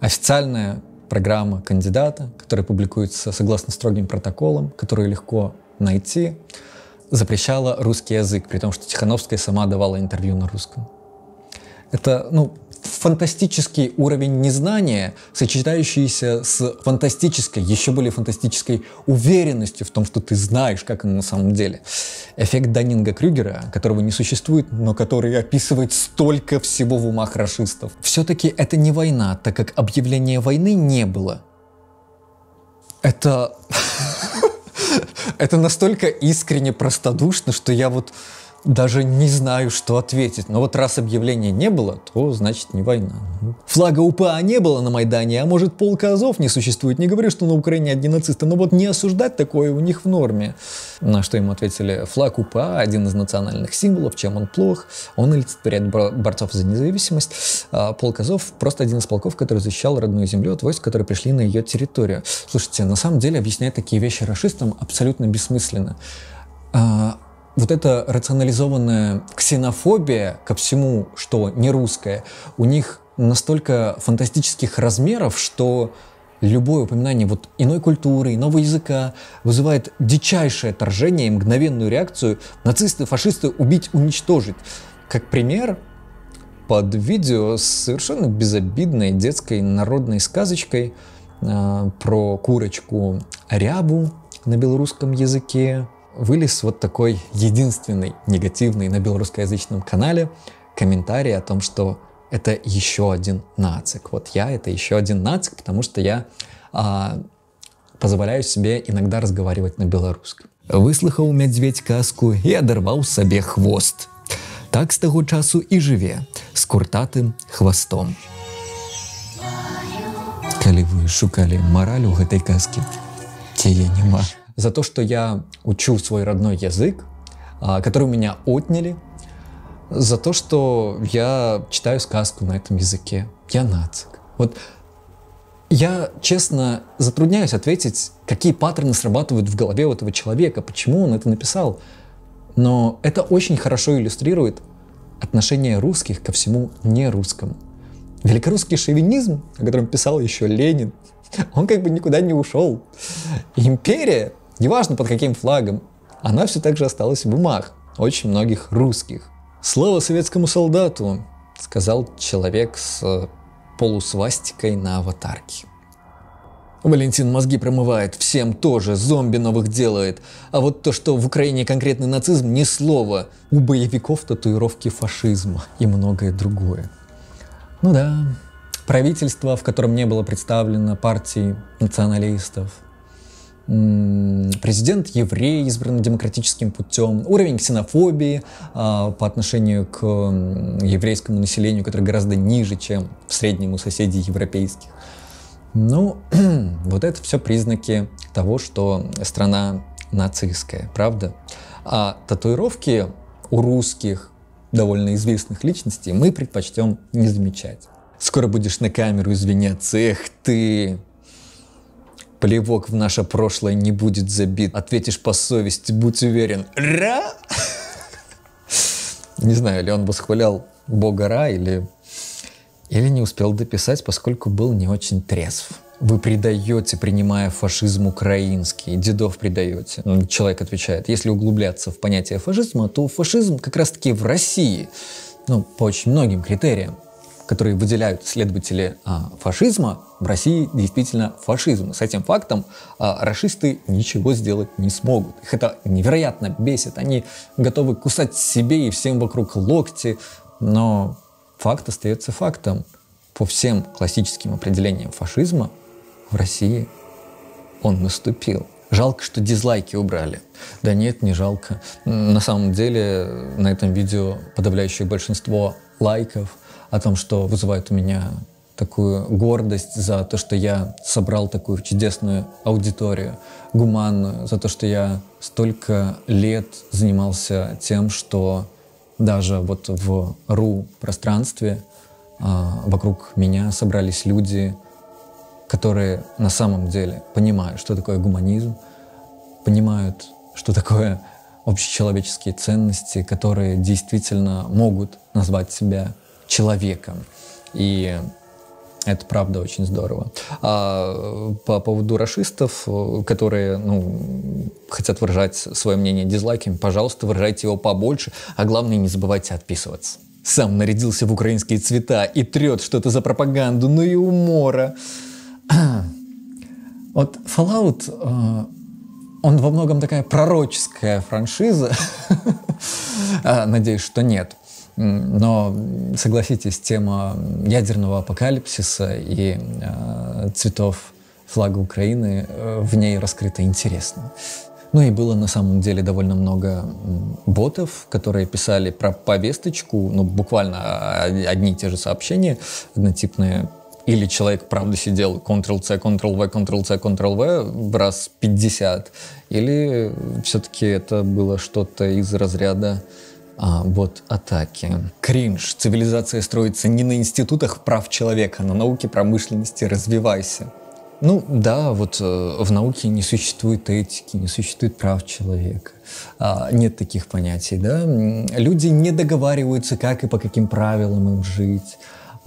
Официальная программа кандидата, которая публикуется согласно строгим протоколам, которые легко найти, запрещала русский язык, при том, что Тихановская сама давала интервью на русском. Это, ну, фантастический уровень незнания, сочетающийся с фантастической, еще более фантастической уверенностью в том, что ты знаешь, как оно на самом деле. Эффект данинга крюгера которого не существует, но который описывает столько всего в умах расистов. Все-таки это не война, так как объявления войны не было. Это... Это настолько искренне простодушно, что я вот даже не знаю, что ответить. Но вот раз объявления не было, то значит не война. Флага УПА не было на Майдане, а может полка Азов не существует. Не говорю, что на Украине одни нацисты, но вот не осуждать такое у них в норме. На что ему ответили, флаг УПА один из национальных символов, чем он плох, он олицетворяет борцов за независимость. А полк Азов просто один из полков, который защищал родную землю от войск, которые пришли на ее территорию. Слушайте, на самом деле объяснять такие вещи расистам абсолютно бессмысленно а, вот эта рационализованная ксенофобия ко всему, что не русское, у них настолько фантастических размеров, что любое упоминание вот иной культуры, иного языка вызывает дичайшее отторжение и мгновенную реакцию нацисты, фашисты убить, уничтожить. Как пример, под видео с совершенно безобидной детской народной сказочкой э, про курочку рябу на белорусском языке, вылез вот такой единственный негативный на белорусскоязычном канале комментарий о том, что это еще один нацик. Вот я это еще один нацик, потому что я а, позволяю себе иногда разговаривать на беларускай. Выслухаў медведь каску и оторвал себе хвост. Так з таго часу і жыве з куртатым хвастом. Калі вы шукалі мараль у те я не няма за то, что я учу свой родной язык, а, который у меня отняли, за то, что я читаю сказку на этом языке. Я нацик. Вот я, честно, затрудняюсь ответить, какие паттерны срабатывают в голове у этого человека, почему он это написал. Но это очень хорошо иллюстрирует отношение русских ко всему нерусскому. Великорусский шовинизм, о котором писал еще Ленин, он как бы никуда не ушел. Империя Неважно под каким флагом, она все так же осталась в умах очень многих русских. «Слава советскому солдату!» — сказал человек с э, полусвастикой на аватарке. Валентин мозги промывает, всем тоже, зомби новых делает. А вот то, что в Украине конкретный нацизм, ни слова. У боевиков татуировки фашизма и многое другое. Ну да, правительство, в котором не было представлено партии националистов – президент еврей, избранный демократическим путем, уровень ксенофобии а, по отношению к еврейскому населению, который гораздо ниже, чем в среднем у соседей европейских. Ну, вот это все признаки того, что страна нацистская, правда? А татуировки у русских довольно известных личностей мы предпочтем не замечать. Скоро будешь на камеру извиняться, эх ты, плевок в наше прошлое не будет забит. Ответишь по совести, будь уверен. Ра! Не знаю, ли он восхвалял бога Ра, или, или не успел дописать, поскольку был не очень трезв. Вы предаете, принимая фашизм украинский, дедов предаете. Ну, человек отвечает, если углубляться в понятие фашизма, то фашизм как раз-таки в России, ну, по очень многим критериям, которые выделяют следователи а, фашизма, в России действительно фашизм. С этим фактом а, расисты ничего сделать не смогут. Их это невероятно бесит. Они готовы кусать себе и всем вокруг локти, но факт остается фактом. По всем классическим определениям фашизма в России он наступил. Жалко, что дизлайки убрали. Да нет, не жалко. На самом деле на этом видео подавляющее большинство лайков – о том, что вызывает у меня такую гордость за то, что я собрал такую чудесную аудиторию, гуманную, за то, что я столько лет занимался тем, что даже вот в ру пространстве а, вокруг меня собрались люди, которые на самом деле понимают, что такое гуманизм, понимают, что такое общечеловеческие ценности, которые действительно могут назвать себя человеком. И это правда очень здорово. А по поводу расистов, которые ну, хотят выражать свое мнение дизлайками, пожалуйста, выражайте его побольше, а главное не забывайте отписываться. Сам нарядился в украинские цвета и трет что-то за пропаганду, ну и умора. Вот Fallout, э, он во многом такая пророческая франшиза. А, надеюсь, что нет. Но, согласитесь, тема ядерного апокалипсиса и э, цветов флага Украины э, в ней раскрыта интересно. Ну и было на самом деле довольно много ботов, которые писали про повесточку, ну буквально э, одни и те же сообщения, однотипные. Или человек, правда, сидел Ctrl-C, Ctrl-V, Ctrl-C, Ctrl-V раз 50. Или все-таки это было что-то из разряда а, вот атаки. Кринж. Цивилизация строится не на институтах прав человека, а на науке промышленности «Развивайся». Ну да, вот э, в науке не существует этики, не существует прав человека, а, нет таких понятий, да. Люди не договариваются, как и по каким правилам им жить.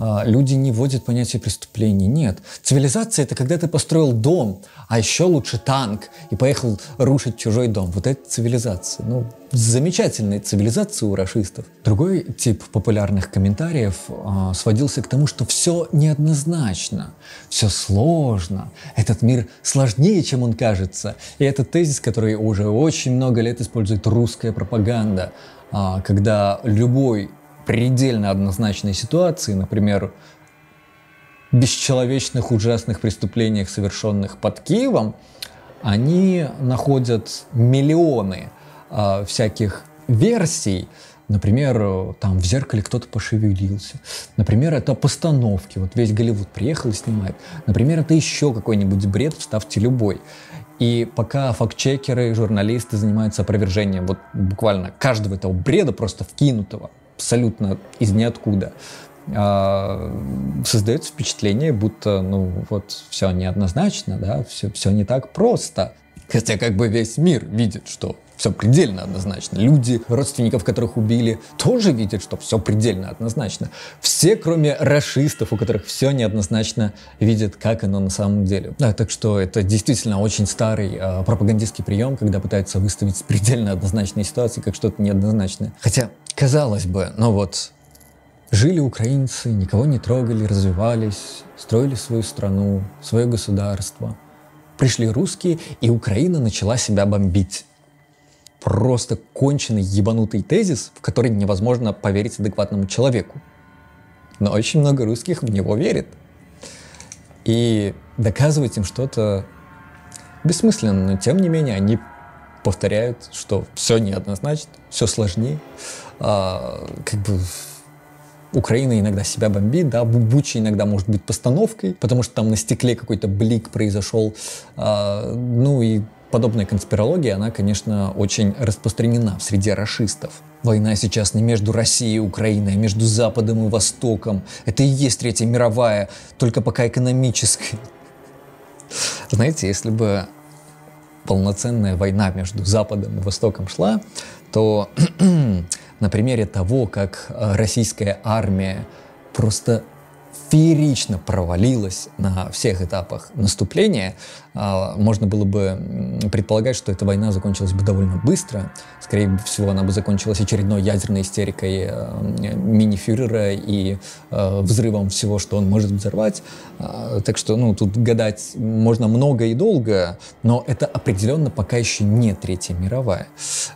А, люди не вводят понятие преступления, Нет. Цивилизация — это когда ты построил дом, а еще лучше танк, и поехал рушить чужой дом. Вот это цивилизация. Ну, замечательная цивилизация у расистов. Другой тип популярных комментариев э, сводился к тому, что все неоднозначно, все сложно, этот мир сложнее, чем он кажется. И это тезис, который уже очень много лет использует русская пропаганда, э, когда любой предельно однозначной ситуации, например, бесчеловечных ужасных преступлениях, совершенных под Киевом, они находят миллионы э, всяких версий. Например, там в зеркале кто-то пошевелился. Например, это постановки. Вот весь Голливуд приехал и снимает. Например, это еще какой-нибудь бред, вставьте любой. И пока фактчекеры, журналисты занимаются опровержением вот буквально каждого этого бреда, просто вкинутого, абсолютно из ниоткуда, а, создается впечатление, будто, ну, вот все неоднозначно, да, все, все не так просто. Хотя как бы весь мир видит, что все предельно однозначно. Люди, родственников которых убили, тоже видят, что все предельно однозначно. Все, кроме расистов, у которых все неоднозначно, видят, как оно на самом деле. Да, так что это действительно очень старый э, пропагандистский прием, когда пытаются выставить предельно однозначные ситуации как что-то неоднозначное. Хотя Казалось бы, но вот жили украинцы, никого не трогали, развивались, строили свою страну, свое государство. Пришли русские, и Украина начала себя бомбить. Просто конченый ебанутый тезис, в который невозможно поверить адекватному человеку. Но очень много русских в него верит. И доказывать им что-то бессмысленно, но тем не менее они повторяют, что все неоднозначно, все сложнее. А, как бы Украина иногда себя бомбит, да, Буча иногда может быть постановкой, потому что там на стекле какой-то блик произошел, а, ну и подобная конспирология, она, конечно, очень распространена в среде расистов. Война сейчас не между Россией и Украиной, а между Западом и Востоком. Это и есть Третья мировая, только пока экономическая. Знаете, если бы полноценная война между Западом и Востоком шла, то на примере того, как э, российская армия просто феерично провалилась на всех этапах наступления, а, можно было бы предполагать, что эта война закончилась бы довольно быстро. Скорее всего, она бы закончилась очередной ядерной истерикой э, мини-фюрера и э, взрывом всего, что он может взорвать. А, так что, ну, тут гадать можно много и долго, но это определенно пока еще не Третья мировая.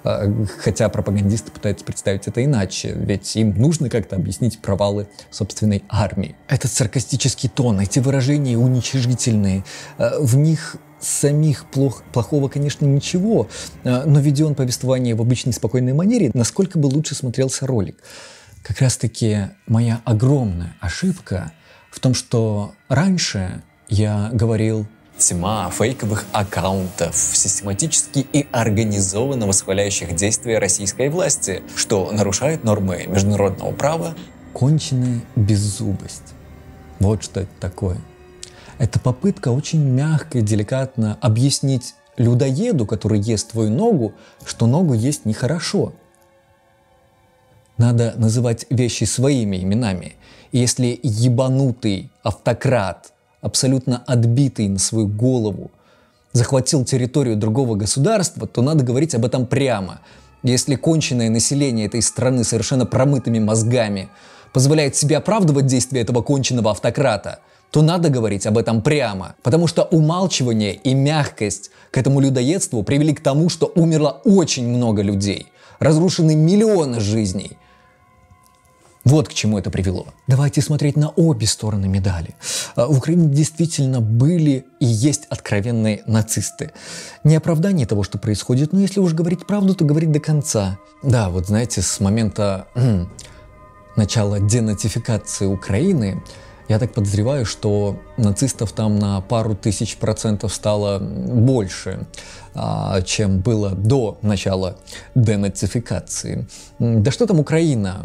А, хотя пропагандисты пытаются представить это иначе, ведь им нужно как-то объяснить провалы собственной армии. Этот саркастический тон, эти выражения уничижительные, э, в них них самих плох, плохого, конечно, ничего, э, но он повествование в обычной спокойной манере, насколько бы лучше смотрелся ролик. Как раз-таки моя огромная ошибка в том, что раньше я говорил тьма фейковых аккаунтов, систематически и организованно восхваляющих действия российской власти, что нарушает нормы международного права. Конченая беззубость. Вот что это такое – это попытка очень мягко и деликатно объяснить людоеду, который ест твою ногу, что ногу есть нехорошо. Надо называть вещи своими именами. И если ебанутый автократ, абсолютно отбитый на свою голову, захватил территорию другого государства, то надо говорить об этом прямо. Если конченное население этой страны совершенно промытыми мозгами позволяет себе оправдывать действия этого конченного автократа – то надо говорить об этом прямо, потому что умалчивание и мягкость к этому людоедству привели к тому, что умерло очень много людей, разрушены миллионы жизней. Вот к чему это привело. Давайте смотреть на обе стороны медали. А, в Украине действительно были и есть откровенные нацисты. Не оправдание того, что происходит, но если уж говорить правду, то говорить до конца. Да, вот знаете, с момента начала денатификации Украины я так подозреваю, что нацистов там на пару тысяч процентов стало больше. А, чем было до начала денацификации. Да что там Украина?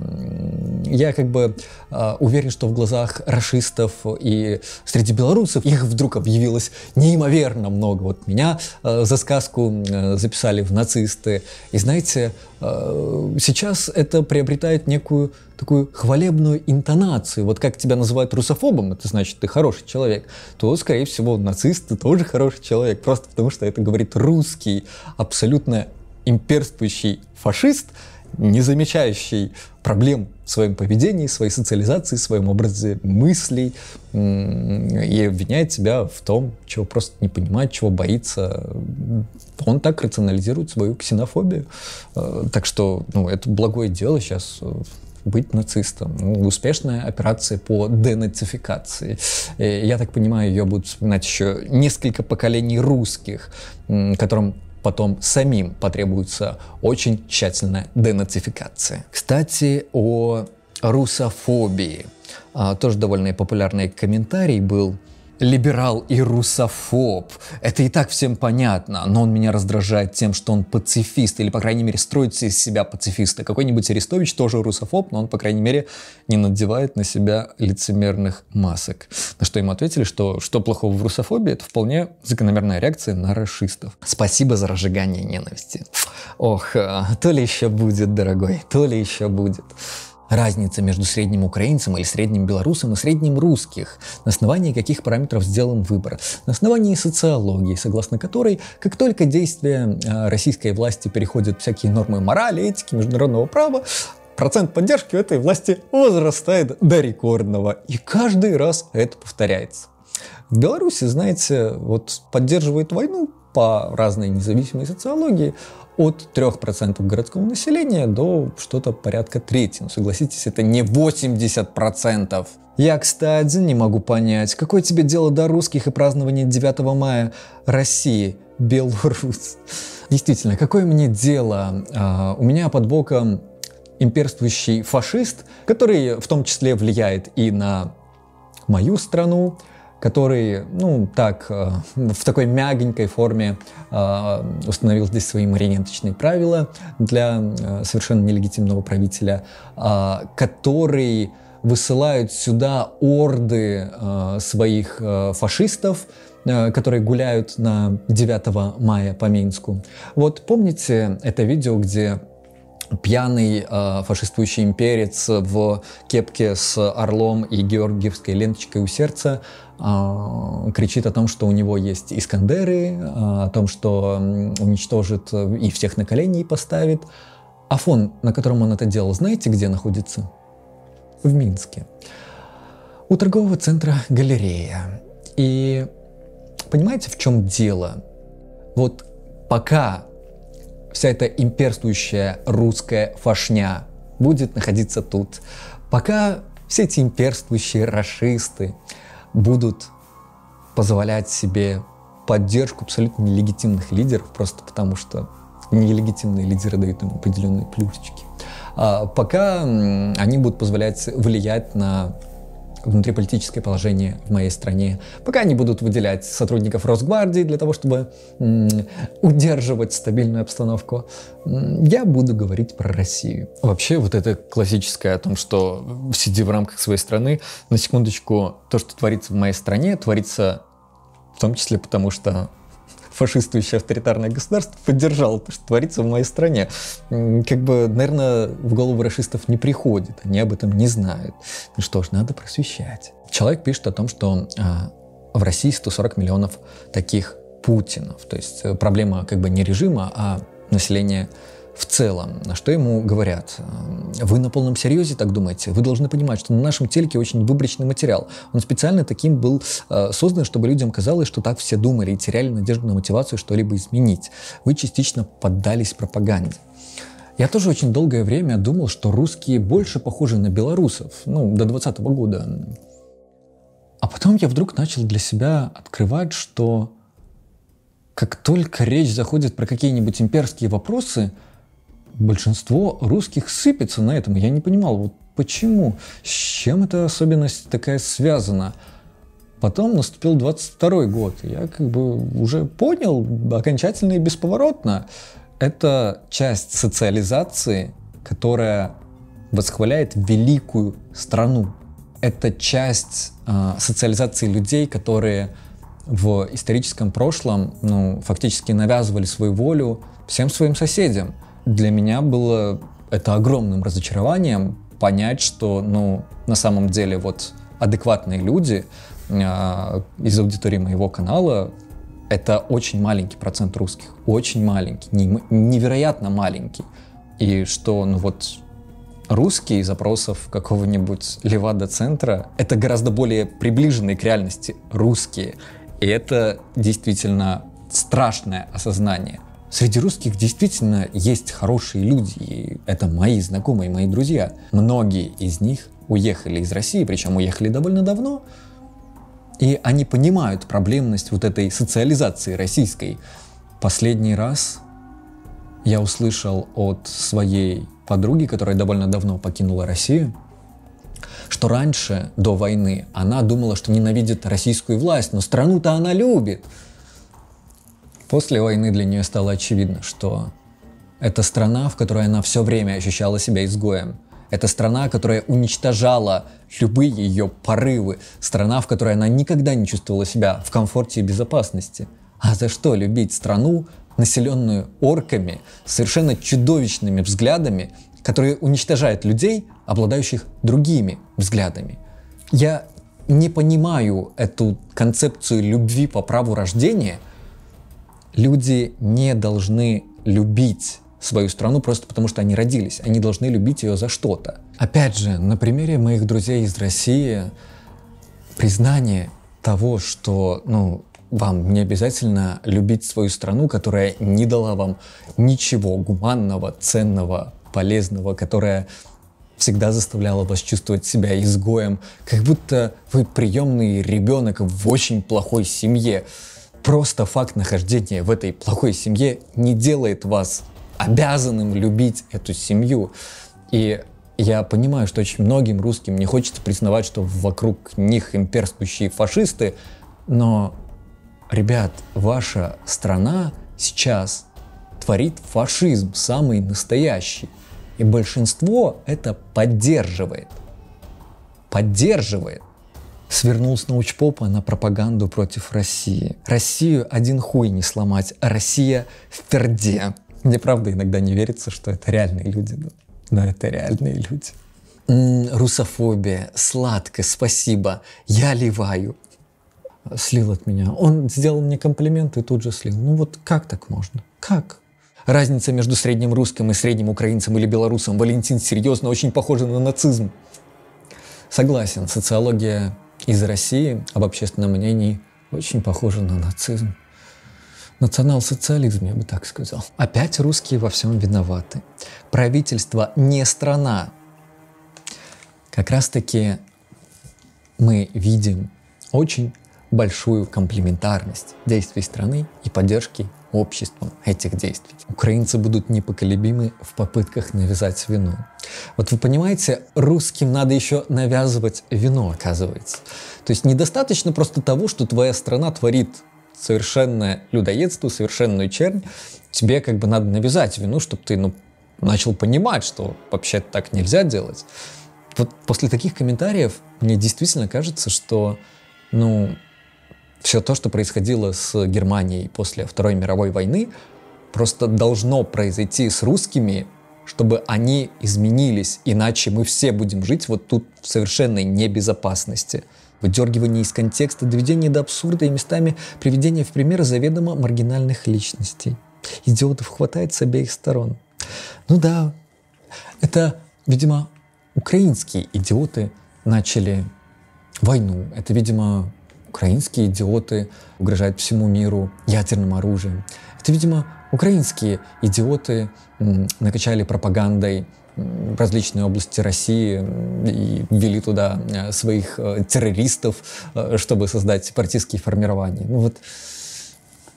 Я как бы а, уверен, что в глазах расистов и среди белорусов их вдруг объявилось неимоверно много. Вот меня а, за сказку записали в нацисты. И знаете, сейчас это приобретает некую такую хвалебную интонацию. Вот как тебя называют русофобом, это значит, ты хороший человек, то, скорее всего, нацист ты тоже хороший человек, просто потому что это говорит рус русский, абсолютно имперствующий фашист, не замечающий проблем в своем поведении, своей социализации, своем образе мыслей и обвиняет себя в том, чего просто не понимает, чего боится. Он так рационализирует свою ксенофобию. Э, так что ну, это благое дело сейчас э, быть нацистом. Ну, успешная операция по денацификации. Э, я так понимаю, ее будут вспоминать еще несколько поколений русских, которым потом самим потребуется очень тщательная денацификация. Кстати, о русофобии. А, тоже довольно популярный комментарий был либерал и русофоб. Это и так всем понятно, но он меня раздражает тем, что он пацифист, или, по крайней мере, строится из себя пацифиста. Какой-нибудь Арестович тоже русофоб, но он, по крайней мере, не надевает на себя лицемерных масок. На что им ответили, что что плохого в русофобии, это вполне закономерная реакция на расистов. Спасибо за разжигание ненависти. Ох, э, то ли еще будет, дорогой, то ли еще будет разница между средним украинцем или средним белорусом и средним русских, на основании каких параметров сделан выбор, на основании социологии, согласно которой, как только действия а, российской власти переходят всякие нормы морали, этики, международного права, процент поддержки у этой власти возрастает до рекордного. И каждый раз это повторяется. В Беларуси, знаете, вот поддерживает войну по разной независимой социологии от 3% городского населения до что-то порядка трети. но ну, согласитесь, это не 80%. Я, кстати, не могу понять, какое тебе дело до русских и празднования 9 мая России, Белорус? Действительно, какое мне дело? А, у меня под боком имперствующий фашист, который в том числе влияет и на мою страну, который, ну, так, э, в такой мягенькой форме э, установил здесь свои марионеточные правила для э, совершенно нелегитимного правителя, э, который высылают сюда орды э, своих э, фашистов, которые гуляют на 9 мая по Минску. Вот помните это видео, где пьяный э, фашистующий имперец в кепке с орлом и георгиевской ленточкой у сердца а, кричит о том, что у него есть Искандеры, а, о том, что уничтожит э, и всех на колени поставит. А фон, на котором он это делал, знаете, где находится? В Минске. У торгового центра «Галерея». И понимаете, в чем дело? Вот пока вся эта имперствующая русская фашня будет находиться тут, пока все эти имперствующие расисты, будут позволять себе поддержку абсолютно нелегитимных лидеров, просто потому что нелегитимные лидеры дают им определенные плюшечки. А пока они будут позволять влиять на внутриполитическое положение в моей стране, пока они будут выделять сотрудников Росгвардии для того, чтобы удерживать стабильную обстановку, я буду говорить про Россию. Вообще вот это классическое о том, что сиди в рамках своей страны, на секундочку, то, что творится в моей стране, творится в том числе потому, что фашистующее авторитарное государство поддержало то, что творится в моей стране. Как бы, наверное, в голову расистов не приходит, они об этом не знают. Ну что ж, надо просвещать. Человек пишет о том, что а, в России 140 миллионов таких Путинов. То есть э, проблема как бы не режима, а населения в целом, на что ему говорят, вы на полном серьезе так думаете? Вы должны понимать, что на нашем телеке очень выборочный материал. Он специально таким был э, создан, чтобы людям казалось, что так все думали и теряли надежду на мотивацию что-либо изменить. Вы частично поддались пропаганде. Я тоже очень долгое время думал, что русские больше похожи на белорусов, ну, до 20 -го года. А потом я вдруг начал для себя открывать, что как только речь заходит про какие-нибудь имперские вопросы – большинство русских сыпется на этом. Я не понимал, вот почему, с чем эта особенность такая связана. Потом наступил 22 год, я как бы уже понял окончательно и бесповоротно. Это часть социализации, которая восхваляет великую страну. Это часть э, социализации людей, которые в историческом прошлом ну, фактически навязывали свою волю всем своим соседям – для меня было это огромным разочарованием понять, что, ну, на самом деле, вот адекватные люди э, из аудитории моего канала это очень маленький процент русских, очень маленький, невероятно маленький. И что, ну вот, русские запросов какого-нибудь Левада-центра — это гораздо более приближенные к реальности русские. И это действительно страшное осознание. Среди русских действительно есть хорошие люди, и это мои знакомые, мои друзья. Многие из них уехали из России, причем уехали довольно давно, и они понимают проблемность вот этой социализации российской. Последний раз я услышал от своей подруги, которая довольно давно покинула Россию, что раньше, до войны, она думала, что ненавидит российскую власть, но страну-то она любит – После войны для нее стало очевидно, что это страна, в которой она все время ощущала себя изгоем. Это страна, которая уничтожала любые ее порывы. Страна, в которой она никогда не чувствовала себя в комфорте и безопасности. А за что любить страну, населенную орками, совершенно чудовищными взглядами, которые уничтожают людей, обладающих другими взглядами? Я не понимаю эту концепцию любви по праву рождения – люди не должны любить свою страну просто потому, что они родились. Они должны любить ее за что-то. Опять же, на примере моих друзей из России, признание того, что ну, вам не обязательно любить свою страну, которая не дала вам ничего гуманного, ценного, полезного, которая всегда заставляла вас чувствовать себя изгоем, как будто вы приемный ребенок в очень плохой семье. Просто факт нахождения в этой плохой семье не делает вас обязанным любить эту семью. И я понимаю, что очень многим русским не хочется признавать, что вокруг них имперствующие фашисты, но, ребят, ваша страна сейчас творит фашизм самый настоящий. И большинство это поддерживает. Поддерживает свернул с научпопа на пропаганду против России. Россию один хуй не сломать, Россия в перде. Мне правда иногда не верится, что это реальные люди, но, но это реальные люди. М-м, русофобия, сладко, спасибо, я ливаю. Слил от меня. Он сделал мне комплимент и тут же слил. Ну вот как так можно? Как? Разница между средним русским и средним украинцем или белорусом, Валентин, серьезно, очень похожа на нацизм. Согласен, социология из России об общественном мнении очень похоже на нацизм. Национал-социализм, я бы так сказал. Опять русские во всем виноваты. Правительство не страна. Как раз-таки мы видим очень большую комплементарность действий страны и поддержки обществом этих действий. Украинцы будут непоколебимы в попытках навязать вину. Вот вы понимаете, русским надо еще навязывать вино, оказывается. То есть недостаточно просто того, что твоя страна творит совершенное людоедство, совершенную чернь. Тебе как бы надо навязать вину, чтобы ты ну, начал понимать, что вообще так нельзя делать. Вот после таких комментариев мне действительно кажется, что ну, все то, что происходило с Германией после Второй мировой войны, просто должно произойти с русскими, чтобы они изменились, иначе мы все будем жить вот тут в совершенной небезопасности. Выдергивание из контекста, доведение до абсурда и местами приведение в пример заведомо маргинальных личностей. Идиотов хватает с обеих сторон. Ну да, это, видимо, украинские идиоты начали войну. Это, видимо, украинские идиоты угрожают всему миру ядерным оружием. Это, видимо, украинские идиоты накачали пропагандой различные области России и ввели туда э, своих э, террористов, э, чтобы создать сепаратистские формирования. Ну вот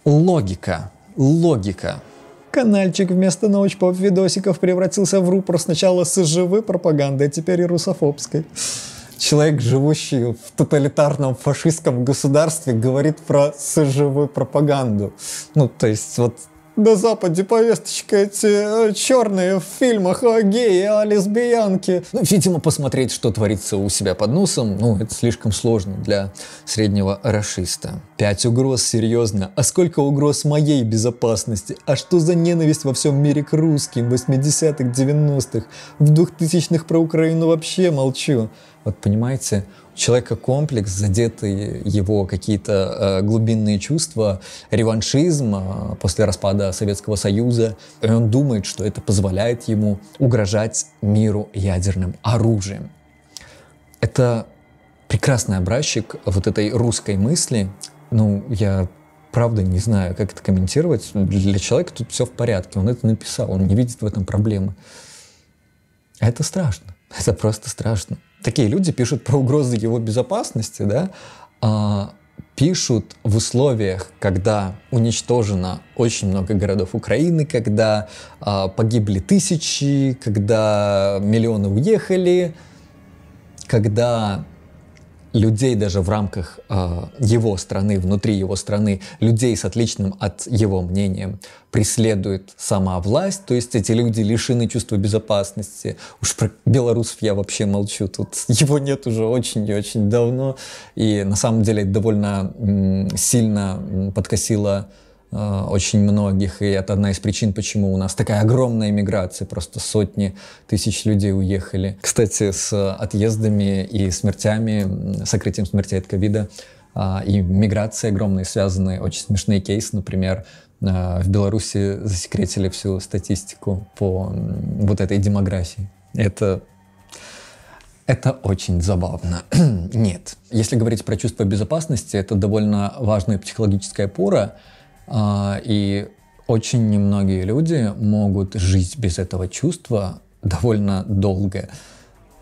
логика, логика. Канальчик вместо научпоп-видосиков превратился в рупор сначала с живой пропагандой, а теперь и русофобской человек, живущий в тоталитарном фашистском государстве, говорит про сжв пропаганду. Ну, то есть вот на Западе повесточка эти э, черные в фильмах о геи, о лесбиянке. Ну, видимо, посмотреть, что творится у себя под носом, ну, это слишком сложно для среднего расиста. Пять угроз, серьезно. А сколько угроз моей безопасности? А что за ненависть во всем мире к русским в 80-х, 90-х? В 2000-х про Украину вообще молчу. Вот понимаете, человека комплекс, задеты его какие-то э, глубинные чувства, реваншизм э, после распада Советского Союза. И он думает, что это позволяет ему угрожать миру ядерным оружием. Это прекрасный образчик вот этой русской мысли. Ну, я правда не знаю, как это комментировать. Для человека тут все в порядке. Он это написал, он не видит в этом проблемы. Это страшно. Это просто страшно такие люди пишут про угрозы его безопасности, да, а, пишут в условиях, когда уничтожено очень много городов Украины, когда а, погибли тысячи, когда миллионы уехали, когда людей даже в рамках э, его страны, внутри его страны, людей с отличным от его мнением преследует сама власть, то есть эти люди лишены чувства безопасности. Уж про белорусов я вообще молчу, тут его нет уже очень и очень давно, и на самом деле довольно м, сильно подкосило Э, очень многих, и это одна из причин, почему у нас такая огромная иммиграция просто сотни тысяч людей уехали. Кстати, с отъездами и смертями, сокрытием смерти от ковида а, и миграцией огромные связаны очень смешные кейсы, например, э, в Беларуси засекретили всю статистику по вот этой демографии. Это это очень забавно. Нет. Если говорить про чувство безопасности, это довольно важная психологическая опора, а, и очень немногие люди могут жить без этого чувства довольно долго.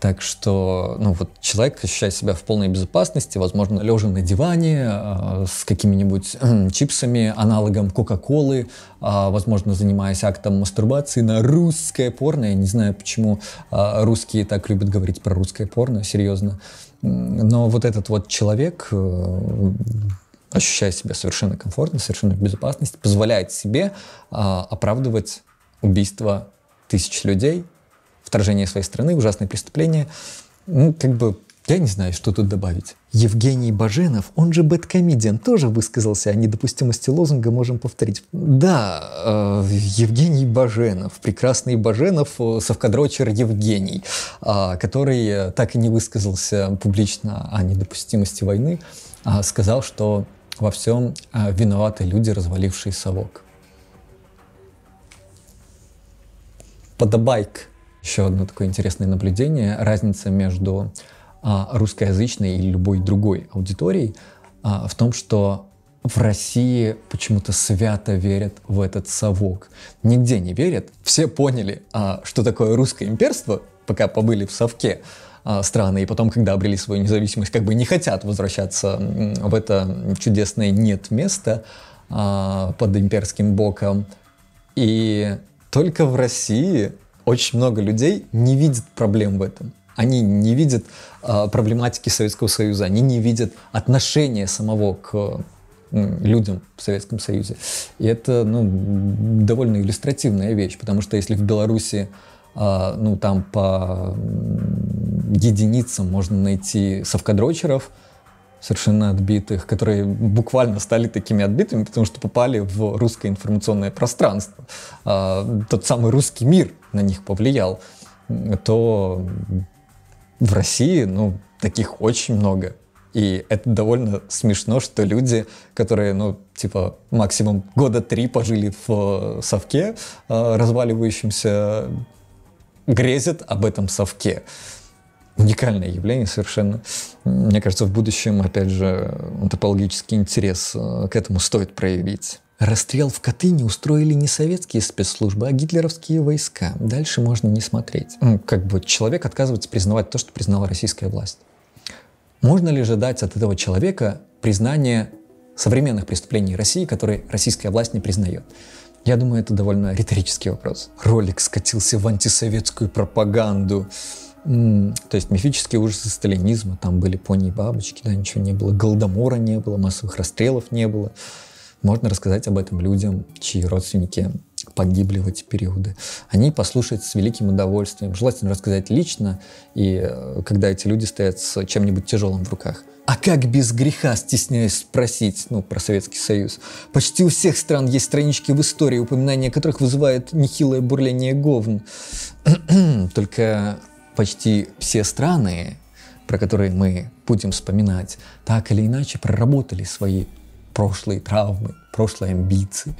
Так что, ну вот человек ощущает себя в полной безопасности, возможно, лежа на диване э, с какими-нибудь э, чипсами, аналогом Кока-Колы, э, возможно, занимаясь актом мастурбации на русское порно. Я не знаю, почему э, русские так любят говорить про русское порно, серьезно. Но вот этот вот человек э, ощущая себя совершенно комфортно, совершенно в безопасности, позволяет себе а, оправдывать убийство тысяч людей, вторжение своей страны, ужасные преступления. Ну, как бы я не знаю, что тут добавить. Евгений Баженов, он же бэткомедиан, тоже высказался о недопустимости лозунга, можем повторить. Да, э, Евгений Баженов, прекрасный Баженов, э, совкадрочер Евгений, э, который так и не высказался публично о недопустимости войны, э, сказал, что во всем а, виноваты люди, развалившие совок. Подобайк. Еще одно такое интересное наблюдение. Разница между а, русскоязычной или любой другой аудиторией а, в том, что в России почему-то свято верят в этот совок. Нигде не верят. Все поняли, а, что такое русское имперство, пока побыли в совке а, страны, и потом, когда обрели свою независимость, как бы не хотят возвращаться в это чудесное нет места а, под имперским боком. И только в России очень много людей не видит проблем в этом. Они не видят э, проблематики Советского Союза, они не видят отношения самого к людям в Советском Союзе. И это ну, довольно иллюстративная вещь, потому что если в Беларуси а, ну, там по единицам можно найти совкадрочеров, совершенно отбитых, которые буквально стали такими отбитыми, потому что попали в русское информационное пространство. А, тот самый русский мир на них повлиял. То в России ну, таких очень много. И это довольно смешно, что люди, которые, ну, типа, максимум года три пожили в э, совке э, разваливающемся, грезят об этом совке. Уникальное явление совершенно. Мне кажется, в будущем, опять же, антропологический интерес э, к этому стоит проявить. Расстрел в Катыни устроили не советские спецслужбы, а гитлеровские войска. Дальше можно не смотреть. Как бы человек отказывается признавать то, что признала российская власть. Можно ли ожидать от этого человека признания современных преступлений России, которые российская власть не признает? Я думаю, это довольно риторический вопрос. Ролик скатился в антисоветскую пропаганду. то есть мифические ужасы сталинизма, там были пони и бабочки, да, ничего не было, голодомора не было, массовых расстрелов не было. Можно рассказать об этом людям, чьи родственники погибли в эти периоды, они послушают с великим удовольствием. Желательно рассказать лично, и э, когда эти люди стоят с чем-нибудь тяжелым в руках. А как без греха, стесняюсь спросить, ну, про Советский Союз? Почти у всех стран есть странички в истории, упоминания которых вызывают нехилое бурление говн. Только почти все страны, про которые мы будем вспоминать, так или иначе проработали свои прошлые травмы, прошлой амбиции.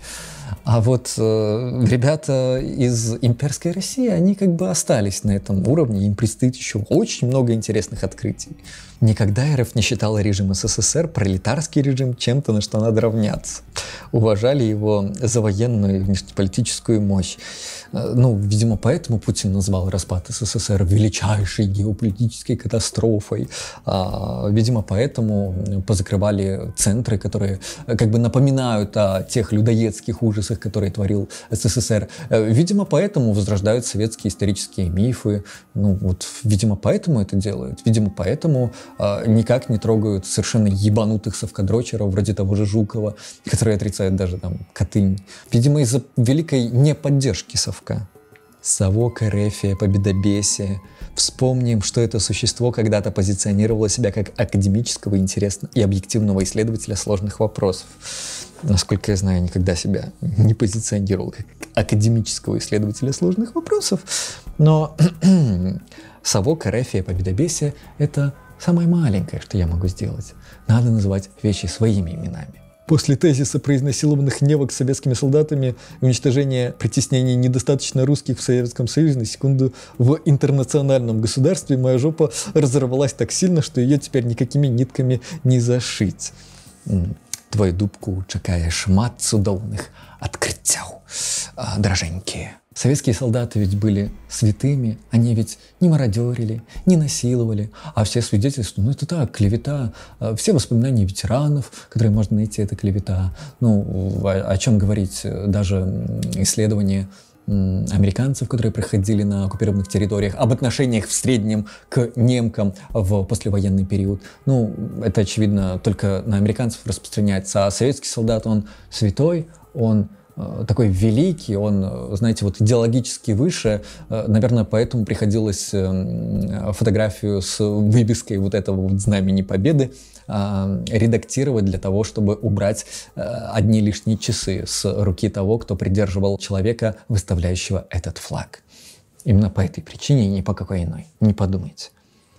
А вот э, ребята из имперской России, они как бы остались на этом уровне, им предстоит еще очень много интересных открытий. Никогда РФ не считала режим СССР, пролетарский режим, чем-то, на что надо равняться. Уважали его за военную и внешнеполитическую мощь. Э, ну, видимо, поэтому Путин назвал распад СССР величайшей геополитической катастрофой. А, видимо, поэтому позакрывали центры, которые э, как бы напоминают знают о тех людоедских ужасах, которые творил СССР. Э, видимо, поэтому возрождают советские исторические мифы. Ну вот, видимо, поэтому это делают. Видимо, поэтому э, никак не трогают совершенно ебанутых совкадрочеров, вроде того же Жукова, который отрицает даже там Катынь. Видимо, из-за великой неподдержки совка. Совок, Эрефия, Победобесие — Вспомним, что это существо когда-то позиционировало себя как академического, интересного и объективного исследователя сложных вопросов. Насколько я знаю, никогда себя не позиционировал как академического исследователя сложных вопросов. Но совок, рефия, победобесие — это самое маленькое, что я могу сделать. Надо называть вещи своими именами после тезиса, про изнасилованных невок советскими солдатами, и уничтожение притеснения недостаточно русских в Советском Союзе, на секунду, в интернациональном государстве моя жопа разорвалась так сильно, что ее теперь никакими нитками не зашить. Твою дубку чакаешь шмат цудоўных открытий, а, даражэнькія. Советские солдаты ведь были святыми, они ведь не мародерили, не насиловали, а все свидетельства, ну это так, клевета, а, все воспоминания ветеранов, которые можно найти, это клевета. Ну, о, о чем говорить, даже исследования американцев, которые проходили на оккупированных территориях, об отношениях в среднем к немкам в послевоенный период. Ну, это, очевидно, только на американцев распространяется. А советский солдат, он святой, он Э, такой великий, он, э, знаете, вот идеологически выше. Э, наверное, поэтому приходилось фотографию с выпиской вот этого вот знамени победы а, редактировать для того, чтобы убрать одни лишние часы с руки того, кто придерживал человека, выставляющего этот флаг. Именно по этой причине и ни по какой иной. Не подумайте.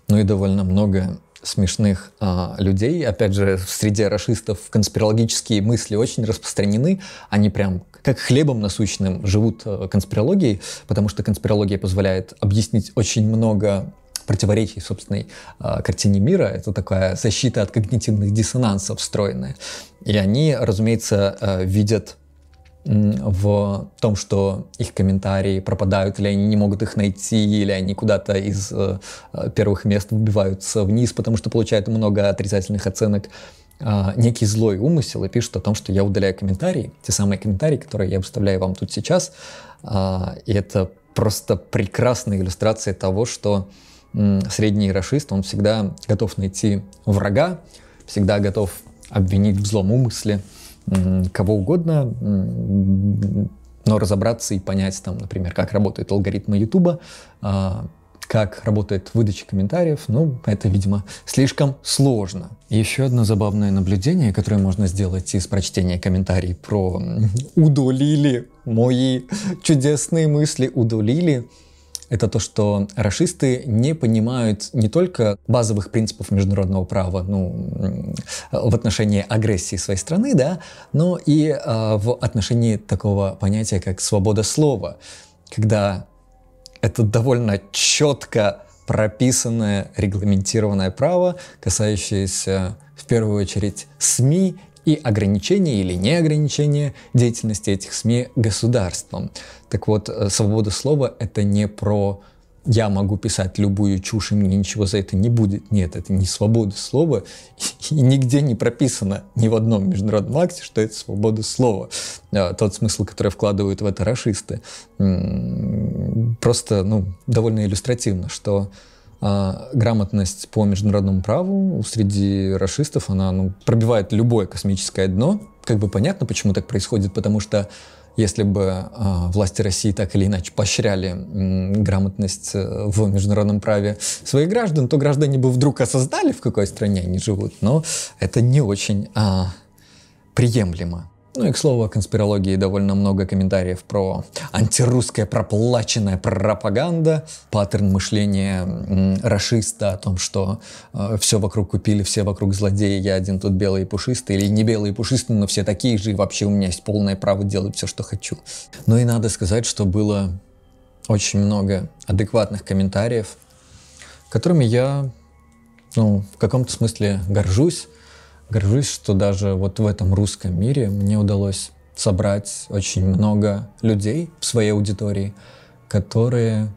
Ну и довольно много смешных а, людей. Опять же, среди расистов конспирологические мысли очень распространены. Они прям как хлебом насущным живут э, конспирологией, потому что конспирология позволяет объяснить очень много противоречий собственной э, картине мира. Это такая защита от когнитивных диссонансов встроенная. И они, разумеется, э, видят в том, что их комментарии пропадают, или они не могут их найти, или они куда-то из э, э первых мест выбиваются вниз, потому что получают много отрицательных оценок, э, некий злой умысел и пишут о том, что я удаляю комментарии, те самые комментарии, которые я выставляю вам тут сейчас. Э, и это просто прекрасная иллюстрация того, что средний расист, он всегда готов найти врага, всегда готов обвинить в злом умысле, кого угодно, но разобраться и понять, там, например, как работают алгоритмы YouTube, а, как работает выдача комментариев, ну, это, видимо, слишком сложно. Еще одно забавное наблюдение, которое можно сделать из прочтения комментариев про «удалили мои чудесные мысли», «удалили», это то, что расисты не понимают не только базовых принципов международного права ну, в отношении агрессии своей страны, да, но и э, в отношении такого понятия, как свобода слова, когда это довольно четко прописанное регламентированное право, касающееся в первую очередь СМИ и ограничение или неограничение деятельности этих СМИ государством. Так вот, э, свобода слова — это не про я могу писать любую чушь, и мне ничего за это не будет. Нет, это не свобода слова, и нигде не прописано ни в одном международном акте, что это свобода слова. Э, тот смысл, который вкладывают в это расисты. Просто ну, довольно иллюстративно, что а, грамотность по международному праву среди расистов, она ну, пробивает любое космическое дно. Как бы понятно, почему так происходит, потому что если бы э, власти России так или иначе поощряли э, грамотность э, в международном праве своих граждан, то граждане бы вдруг осознали, в какой стране они живут, но это не очень э, приемлемо. Ну и к слову о конспирологии довольно много комментариев про антирусская проплаченная пропаганда, паттерн мышления расиста о том, что э, все вокруг купили, все вокруг злодеи, я один тут белый и пушистый, или не белый и пушистый, но все такие же, и вообще у меня есть полное право делать все, что хочу. Ну и надо сказать, что было очень много адекватных комментариев, которыми я ну, в каком-то смысле горжусь, горжусь, что даже вот в этом русском мире мне удалось собрать очень много людей в своей аудитории, которые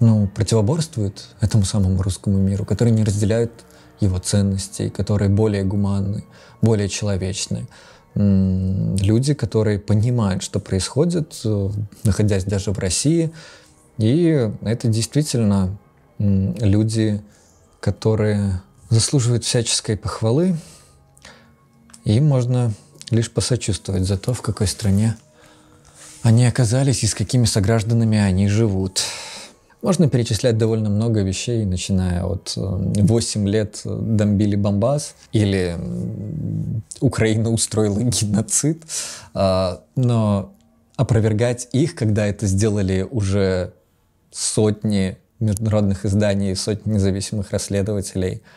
ну, противоборствуют этому самому русскому миру, которые не разделяют его ценностей, которые более гуманны, более человечны. Люди, которые понимают, что происходит, э, находясь даже в России. И это действительно люди, которые заслуживает всяческой похвалы, и им можно лишь посочувствовать за то, в какой стране они оказались и с какими согражданами они живут. Можно перечислять довольно много вещей, начиная от 8 э, лет Домбили Бомбас или Украина устроила геноцид, а, но опровергать их, когда это сделали уже сотни международных изданий, сотни независимых расследователей –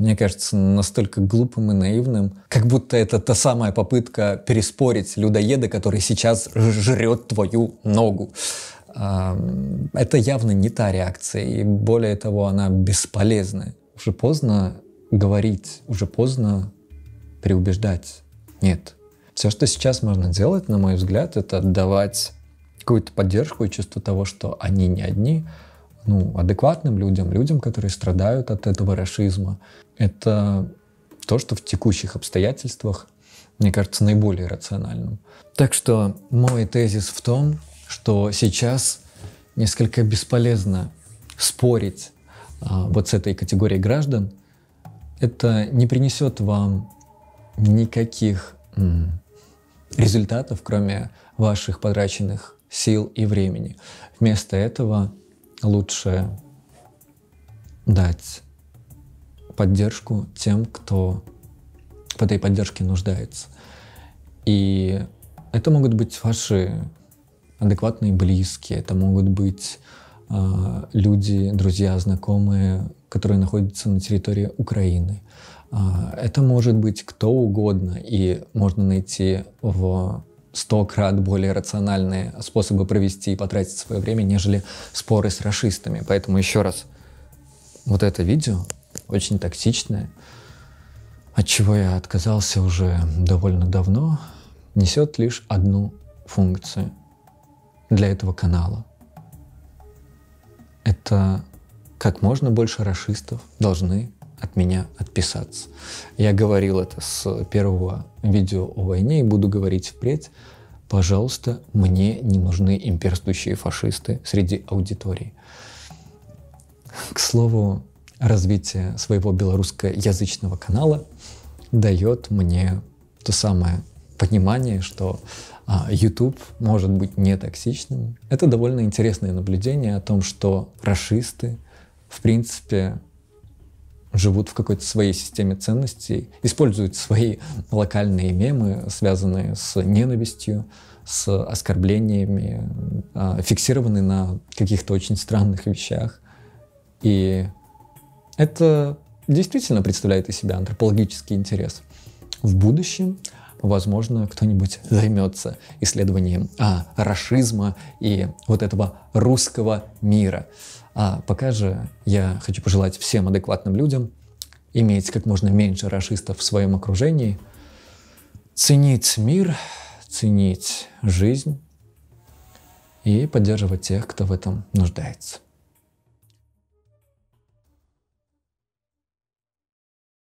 мне кажется настолько глупым и наивным, как будто это та самая попытка переспорить людоеда, который сейчас жрет твою ногу. Это явно не та реакция, и более того, она бесполезная. Уже поздно говорить, уже поздно преубеждать. Нет. Все, что сейчас можно делать, на мой взгляд, это давать какую-то поддержку и чувство того, что они не одни, ну, адекватным людям, людям, которые страдают от этого расизма это то, что в текущих обстоятельствах, мне кажется, наиболее рациональным. Так что мой тезис в том, что сейчас несколько бесполезно спорить а, вот с этой категорией граждан. Это не принесет вам никаких м, результатов, кроме ваших потраченных сил и времени. Вместо этого лучше дать поддержку тем, кто в этой поддержке нуждается. И это могут быть ваши адекватные близкие, это могут быть э, люди, друзья, знакомые, которые находятся на территории Украины. Э, это может быть кто угодно, и можно найти в сто крат более рациональные способы провести и потратить свое время, нежели споры с расистами. Поэтому еще раз, вот это видео очень токсичная, от чего я отказался уже довольно давно, несет лишь одну функцию для этого канала. Это как можно больше расистов должны от меня отписаться. Я говорил это с первого видео о войне и буду говорить впредь. Пожалуйста, мне не нужны имперствующие фашисты среди аудитории. К слову, развитие своего белорусскоязычного канала дает мне то самое понимание, что а, YouTube может быть не токсичным. Это довольно интересное наблюдение о том, что расисты, в принципе, живут в какой-то своей системе ценностей, используют свои локальные мемы, связанные с ненавистью, с оскорблениями, а, фиксированы на каких-то очень странных вещах. И это действительно представляет из себя антропологический интерес. В будущем, возможно, кто-нибудь займется исследованием а, рашизма и вот этого русского мира. А пока же я хочу пожелать всем адекватным людям иметь как можно меньше расистов в своем окружении, ценить мир, ценить жизнь и поддерживать тех, кто в этом нуждается.